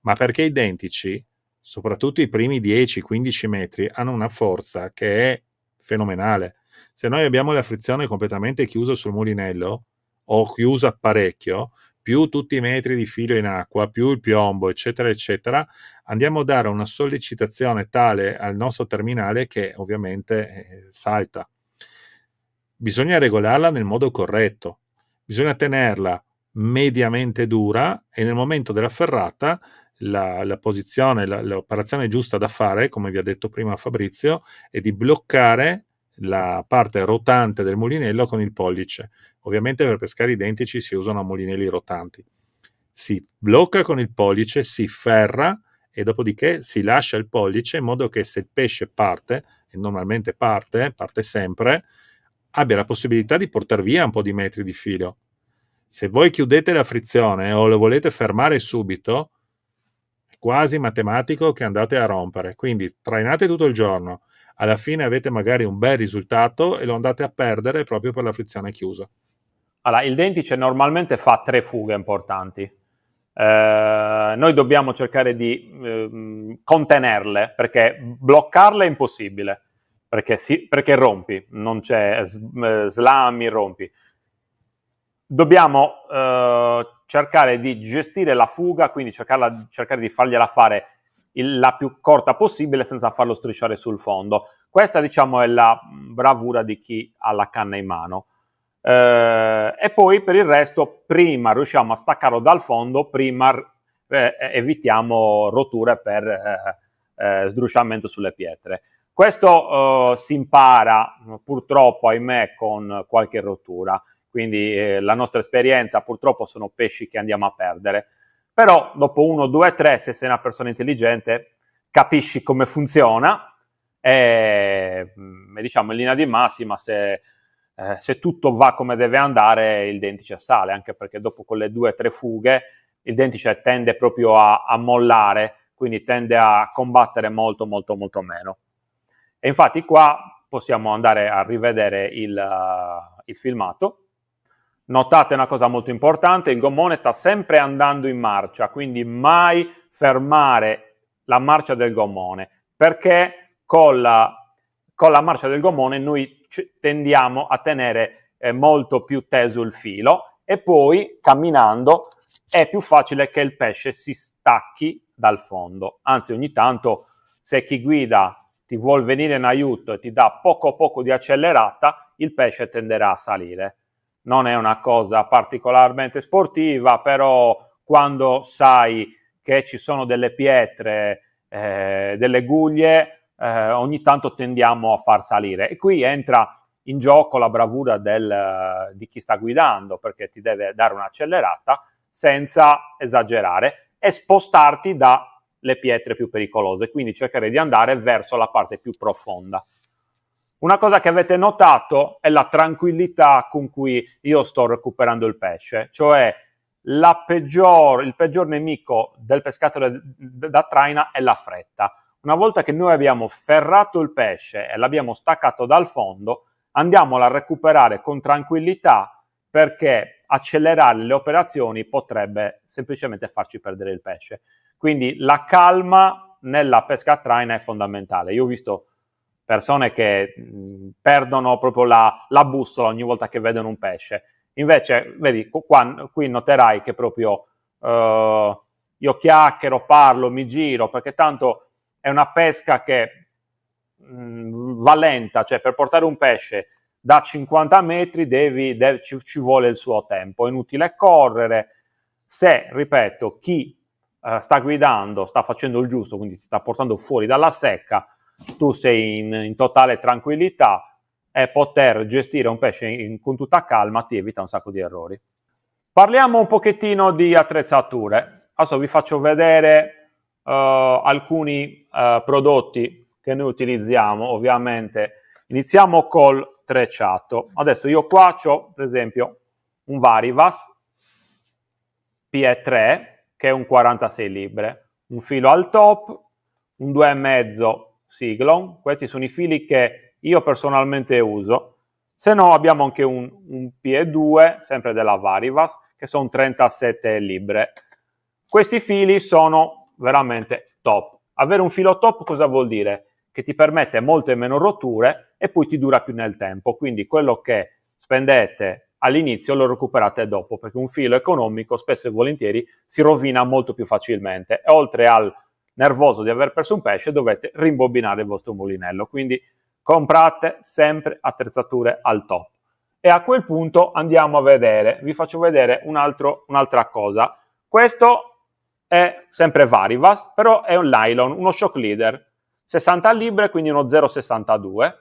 Ma perché i dentici, soprattutto i primi 10-15 metri, hanno una forza che è fenomenale. Se noi abbiamo la frizione completamente chiusa sul mulinello o chiusa parecchio, più tutti i metri di filo in acqua, più il piombo, eccetera, eccetera, andiamo a dare una sollecitazione tale al nostro terminale che ovviamente eh, salta bisogna regolarla nel modo corretto, bisogna tenerla mediamente dura e nel momento della ferrata la, la posizione, la, l'operazione giusta da fare, come vi ha detto prima Fabrizio, è di bloccare la parte rotante del mulinello con il pollice. Ovviamente per pescare identici si usano mulinelli rotanti. Si blocca con il pollice, si ferra e dopodiché si lascia il pollice in modo che se il pesce parte, e normalmente parte, parte sempre, abbia la possibilità di portare via un po' di metri di filo. Se voi chiudete la frizione o lo volete fermare subito, è quasi matematico che andate a rompere. Quindi trainate tutto il giorno, alla fine avete magari un bel risultato e lo andate a perdere proprio per la frizione chiusa. Allora, il dentice normalmente fa tre fughe importanti. Eh, noi dobbiamo cercare di eh, contenerle perché bloccarle è impossibile perché, si, perché rompi, non c'è slami, rompi. Dobbiamo eh, cercare di gestire la fuga, quindi cercarla, cercare di fargliela fare il, la più corta possibile senza farlo strisciare sul fondo. Questa, diciamo, è la mm, bravura di chi ha la canna in mano. Eh, e poi per il resto, prima riusciamo a staccarlo dal fondo, prima eh, evitiamo rotture per eh, eh sdrusciamento sulle pietre. Questo eh, si impara purtroppo, ahimè, con qualche rottura, quindi eh, la nostra esperienza purtroppo sono pesci che andiamo a perdere, però dopo uno, due, tre, se sei una persona intelligente, capisci come funziona e, mm, e diciamo in linea di massima se, eh, se tutto va come deve andare il dentice sale, anche perché dopo con le due, tre fughe il dentice tende proprio a, a mollare, quindi tende a combattere molto, molto, molto meno. E infatti qua possiamo andare a rivedere il, uh, il filmato. Notate una cosa molto importante, il gommone sta sempre andando in marcia, quindi mai fermare la marcia del gommone, perché con la, con la marcia del gommone noi tendiamo a tenere eh, molto più teso il filo e poi camminando è più facile che il pesce si stacchi dal fondo. Anzi, ogni tanto se chi guida ti vuol venire in aiuto e ti dà poco poco di accelerata, il pesce tenderà a salire. Non è una cosa particolarmente sportiva, però quando sai che ci sono delle pietre, eh, delle guglie, eh, ogni tanto tendiamo a far salire. E qui entra in gioco la bravura del, di chi sta guidando, perché ti deve dare un'accelerata senza esagerare e spostarti da le pietre più pericolose, quindi cercare di andare verso la parte più profonda. Una cosa che avete notato è la tranquillità con cui io sto recuperando il pesce, cioè peggior, il peggior nemico del pescatore da traina è la fretta. Una volta che noi abbiamo ferrato il pesce e l'abbiamo staccato dal fondo, andiamolo a recuperare con tranquillità perché accelerare le operazioni potrebbe semplicemente farci perdere il pesce. Quindi la calma nella pesca a traina è fondamentale. Io ho visto persone che perdono proprio la, la, bussola ogni volta che vedono un pesce. Invece, vedi, qua, qui noterai che proprio eh, io chiacchiero, parlo, mi giro, perché tanto è una pesca che mh, va lenta, cioè per portare un pesce da 50 metri devi, devi, ci, ci vuole il suo tempo, è inutile correre. Se, ripeto, chi eh, sta guidando, sta facendo il giusto, quindi si sta portando fuori dalla secca, tu sei in, in totale tranquillità e poter gestire un pesce in, con tutta calma ti evita un sacco di errori. Parliamo un pochettino di attrezzature. Adesso vi faccio vedere eh, alcuni eh, prodotti che noi utilizziamo, ovviamente. Iniziamo col trecciato. Adesso io qua ho, per esempio, un Varivas PE3 che è un 46 libbre, un filo al top, un 2,5 siglon, questi sono i fili che io personalmente uso, se no abbiamo anche un, un PE2, sempre della Varivas, che sono 37 libbre. Questi fili sono veramente top. Avere un filo top cosa vuol dire? Che ti permette molte meno rotture e poi ti dura più nel tempo, quindi quello che spendete all'inizio lo recuperate dopo, perché un filo economico spesso e volentieri si rovina molto più facilmente e oltre al nervoso di aver perso un pesce dovete rimbobinare il vostro mulinello, quindi comprate sempre attrezzature al top. E a quel punto andiamo a vedere, vi faccio vedere un altro, un'altra cosa. Questo è sempre Varivas, però è un nylon, uno shock leader, 60 libre, quindi uno 0,62.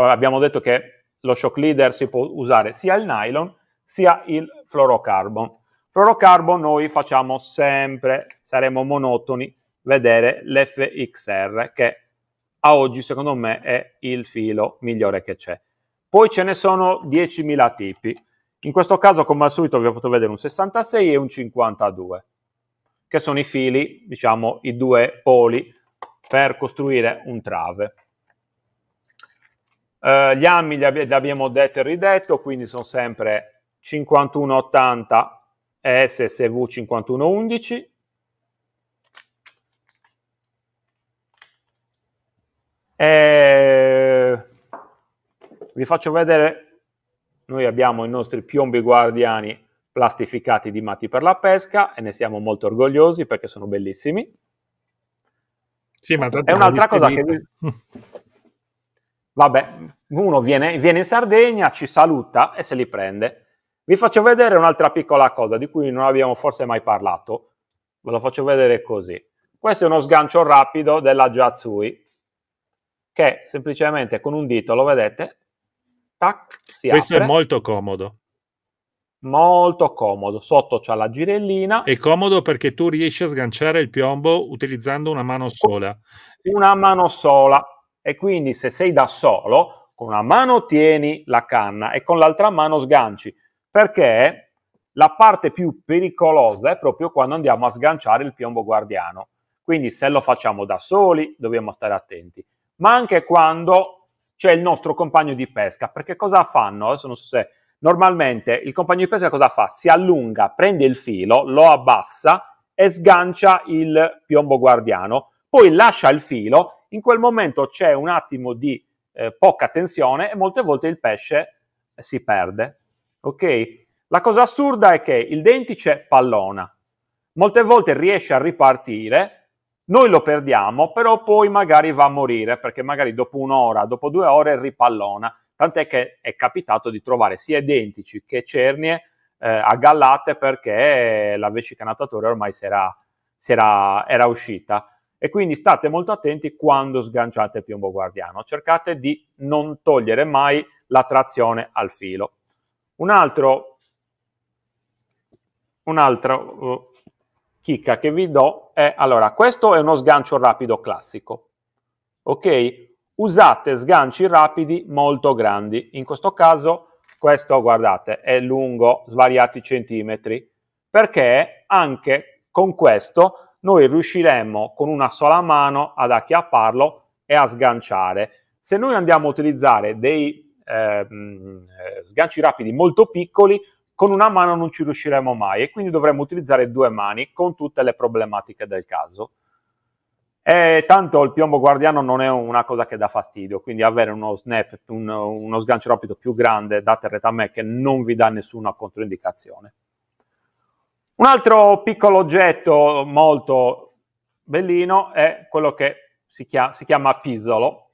Abbiamo detto che lo shock leader si può usare sia il nylon sia il fluorocarbon. Fluorocarbon noi facciamo sempre, saremo monotoni, vedere l'FXR che a oggi secondo me è il filo migliore che c'è. Poi ce ne sono 10.000 tipi. In questo caso come al solito vi ho fatto vedere un 66 e un 52 che sono i fili, diciamo i due poli per costruire un trave. Eh, gli anni li, li, abbiamo detto e ridetto, quindi sono sempre 5180 e SSV 5111. E... Vi faccio vedere, noi abbiamo i nostri piombi guardiani plastificati di matti per la pesca e ne siamo molto orgogliosi perché sono bellissimi. Sì, ma è un'altra cosa che... Vabbè, uno viene, viene in Sardegna, ci saluta e se li prende. Vi faccio vedere un'altra piccola cosa di cui non abbiamo forse mai parlato. Ve lo faccio vedere così. Questo è uno sgancio rapido della Jazzui che semplicemente con un dito, lo vedete, tac, si apre. Questo è molto comodo. Molto comodo. Sotto c'è la girellina. È comodo perché tu riesci a sganciare il piombo utilizzando una mano sola. Una mano sola. E quindi se sei da solo, con una mano tieni la canna e con l'altra mano sganci, perché la parte più pericolosa è proprio quando andiamo a sganciare il piombo guardiano. Quindi se lo facciamo da soli dobbiamo stare attenti, ma anche quando c'è il nostro compagno di pesca, perché cosa fanno? Adesso non so se normalmente il compagno di pesca cosa fa? Si allunga, prende il filo, lo abbassa e sgancia il piombo guardiano poi lascia il filo, in quel momento c'è un attimo di eh, poca tensione e molte volte il pesce eh, si perde. Ok? La cosa assurda è che il dentice pallona, molte volte riesce a ripartire, noi lo perdiamo, però poi magari va a morire perché magari dopo un'ora, dopo due ore ripallona. Tant'è che è capitato di trovare sia dentici che cernie eh, aggallate perché la vescica natatore ormai si era, si era, era uscita e quindi state molto attenti quando sganciate il piombo guardiano, cercate di non togliere mai la trazione al filo. Un altro, un'altra uh, chicca che vi do è, allora, questo è uno sgancio rapido classico, ok? Usate sganci rapidi molto grandi, in questo caso questo, guardate, è lungo svariati centimetri, perché anche con questo noi riusciremmo con una sola mano ad acchiapparlo e a sganciare. Se noi andiamo a utilizzare dei ehm, eh, sganci rapidi molto piccoli, con una mano non ci riusciremo mai e quindi dovremmo utilizzare due mani con tutte le problematiche del caso. E tanto il piombo guardiano non è una cosa che dà fastidio, quindi avere uno snap, uno, uno sgancio rapido più grande, date retta a me, che non vi dà nessuna controindicazione. Un altro piccolo oggetto molto bellino è quello che si chiama, si chiama pizzolo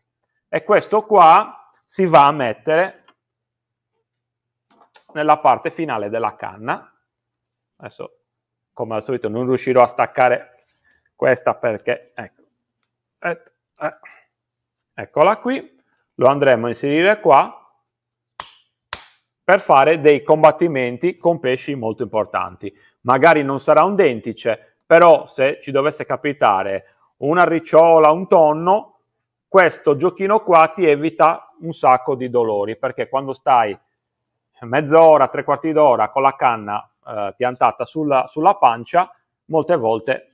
e questo qua si va a mettere nella parte finale della canna. Adesso, come al solito, non riuscirò a staccare questa perché, ecco, et, eh, et, eh. eccola qui, lo andremo a inserire qua per fare dei combattimenti con pesci molto importanti magari non sarà un dentice, però se ci dovesse capitare una ricciola, un tonno, questo giochino qua ti evita un sacco di dolori, perché quando stai mezz'ora, tre quarti d'ora con la canna eh, piantata sulla, sulla, pancia, molte volte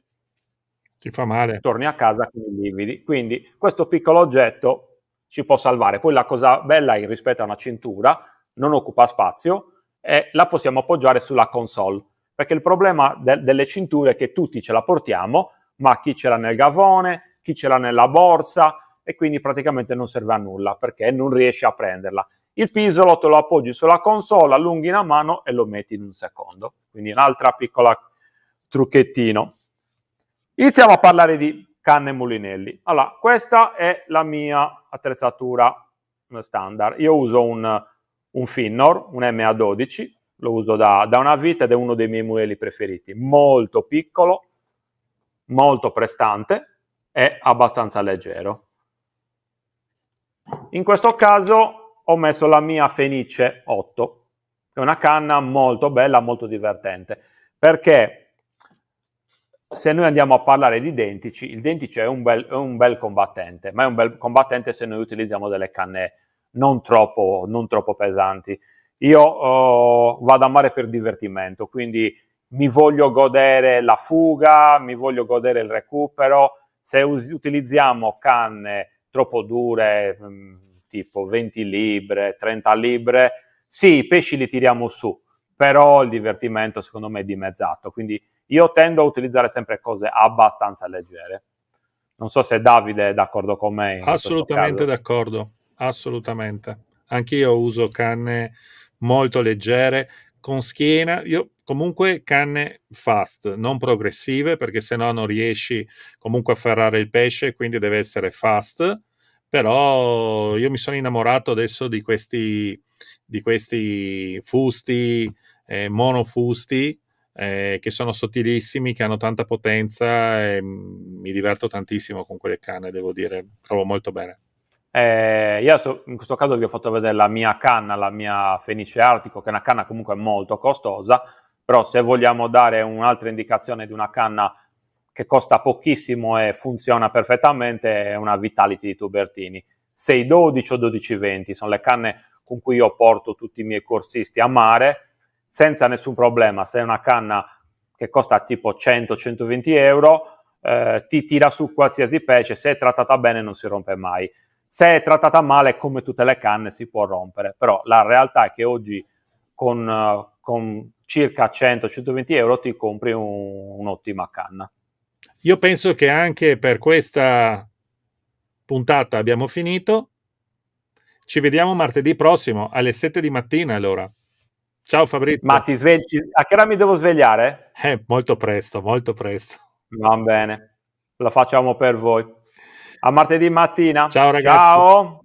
ti fa male. Torni a casa con i lividi. Quindi questo piccolo oggetto ci può salvare. Poi la cosa bella rispetto a una cintura, non occupa spazio e la possiamo appoggiare sulla console. Perché il problema de- delle cinture è che tutti ce la portiamo, ma chi ce l'ha nel gavone, chi ce l'ha nella borsa e quindi praticamente non serve a nulla perché non riesci a prenderla. Il pisolo te lo appoggi sulla console, allunghi una mano e lo metti in un secondo. Quindi un'altra piccola trucchettino. Iniziamo a parlare di canne e mulinelli. Allora, questa è la mia attrezzatura standard. Io uso un, un Finnor, un MA12, lo uso da, da, una vita ed è uno dei miei mueli preferiti. Molto piccolo, molto prestante e abbastanza leggero. In questo caso ho messo la mia Fenice 8, è una canna molto bella, molto divertente, perché se noi andiamo a parlare di dentici, il dentice è un bel, è un bel combattente, ma è un bel combattente se noi utilizziamo delle canne non troppo, non troppo pesanti io oh, vado a mare per divertimento, quindi mi voglio godere la fuga, mi voglio godere il recupero. Se us- utilizziamo canne troppo dure, mh, mm, tipo 20 libre, 30 libre, sì, i pesci li tiriamo su, però il divertimento secondo me è dimezzato. Quindi io tendo a utilizzare sempre cose abbastanza leggere. Non so se Davide è d'accordo con me. Assolutamente d'accordo, assolutamente. Anch'io uso canne molto leggere, con schiena, io comunque canne fast, non progressive, perché sennò non riesci comunque a ferrare il pesce, quindi deve essere fast. Però io mi sono innamorato adesso di questi, di questi fusti, eh, monofusti, eh, che sono sottilissimi, che hanno tanta potenza e mm, mi diverto tantissimo con quelle canne, devo dire, trovo molto bene. Eh, io in questo caso vi ho fatto vedere la mia canna, la mia Fenice Artico, che è una canna comunque molto costosa, però se vogliamo dare un'altra indicazione di una canna che costa pochissimo e funziona perfettamente è una Vitality di Tubertini. 612 o 1220 sono le canne con cui io porto tutti i miei corsisti a mare senza nessun problema. Se è una canna che costa tipo 100-120 euro, eh, ti tira su qualsiasi pesce, se è trattata bene non si rompe mai se è trattata male, come tutte le canne, si può rompere. Però la realtà è che oggi con, eh, con circa 100-120 euro ti compri un, un'ottima canna. Io penso che anche per questa puntata abbiamo finito. Ci vediamo martedì prossimo alle 7 di mattina allora. Ciao Fabrizio. Ma ti svegli? A che ora mi devo svegliare? Eh, molto presto, molto presto. Va bene, lo facciamo per voi. A martedì mattina. Ciao ragazzi. Ciao.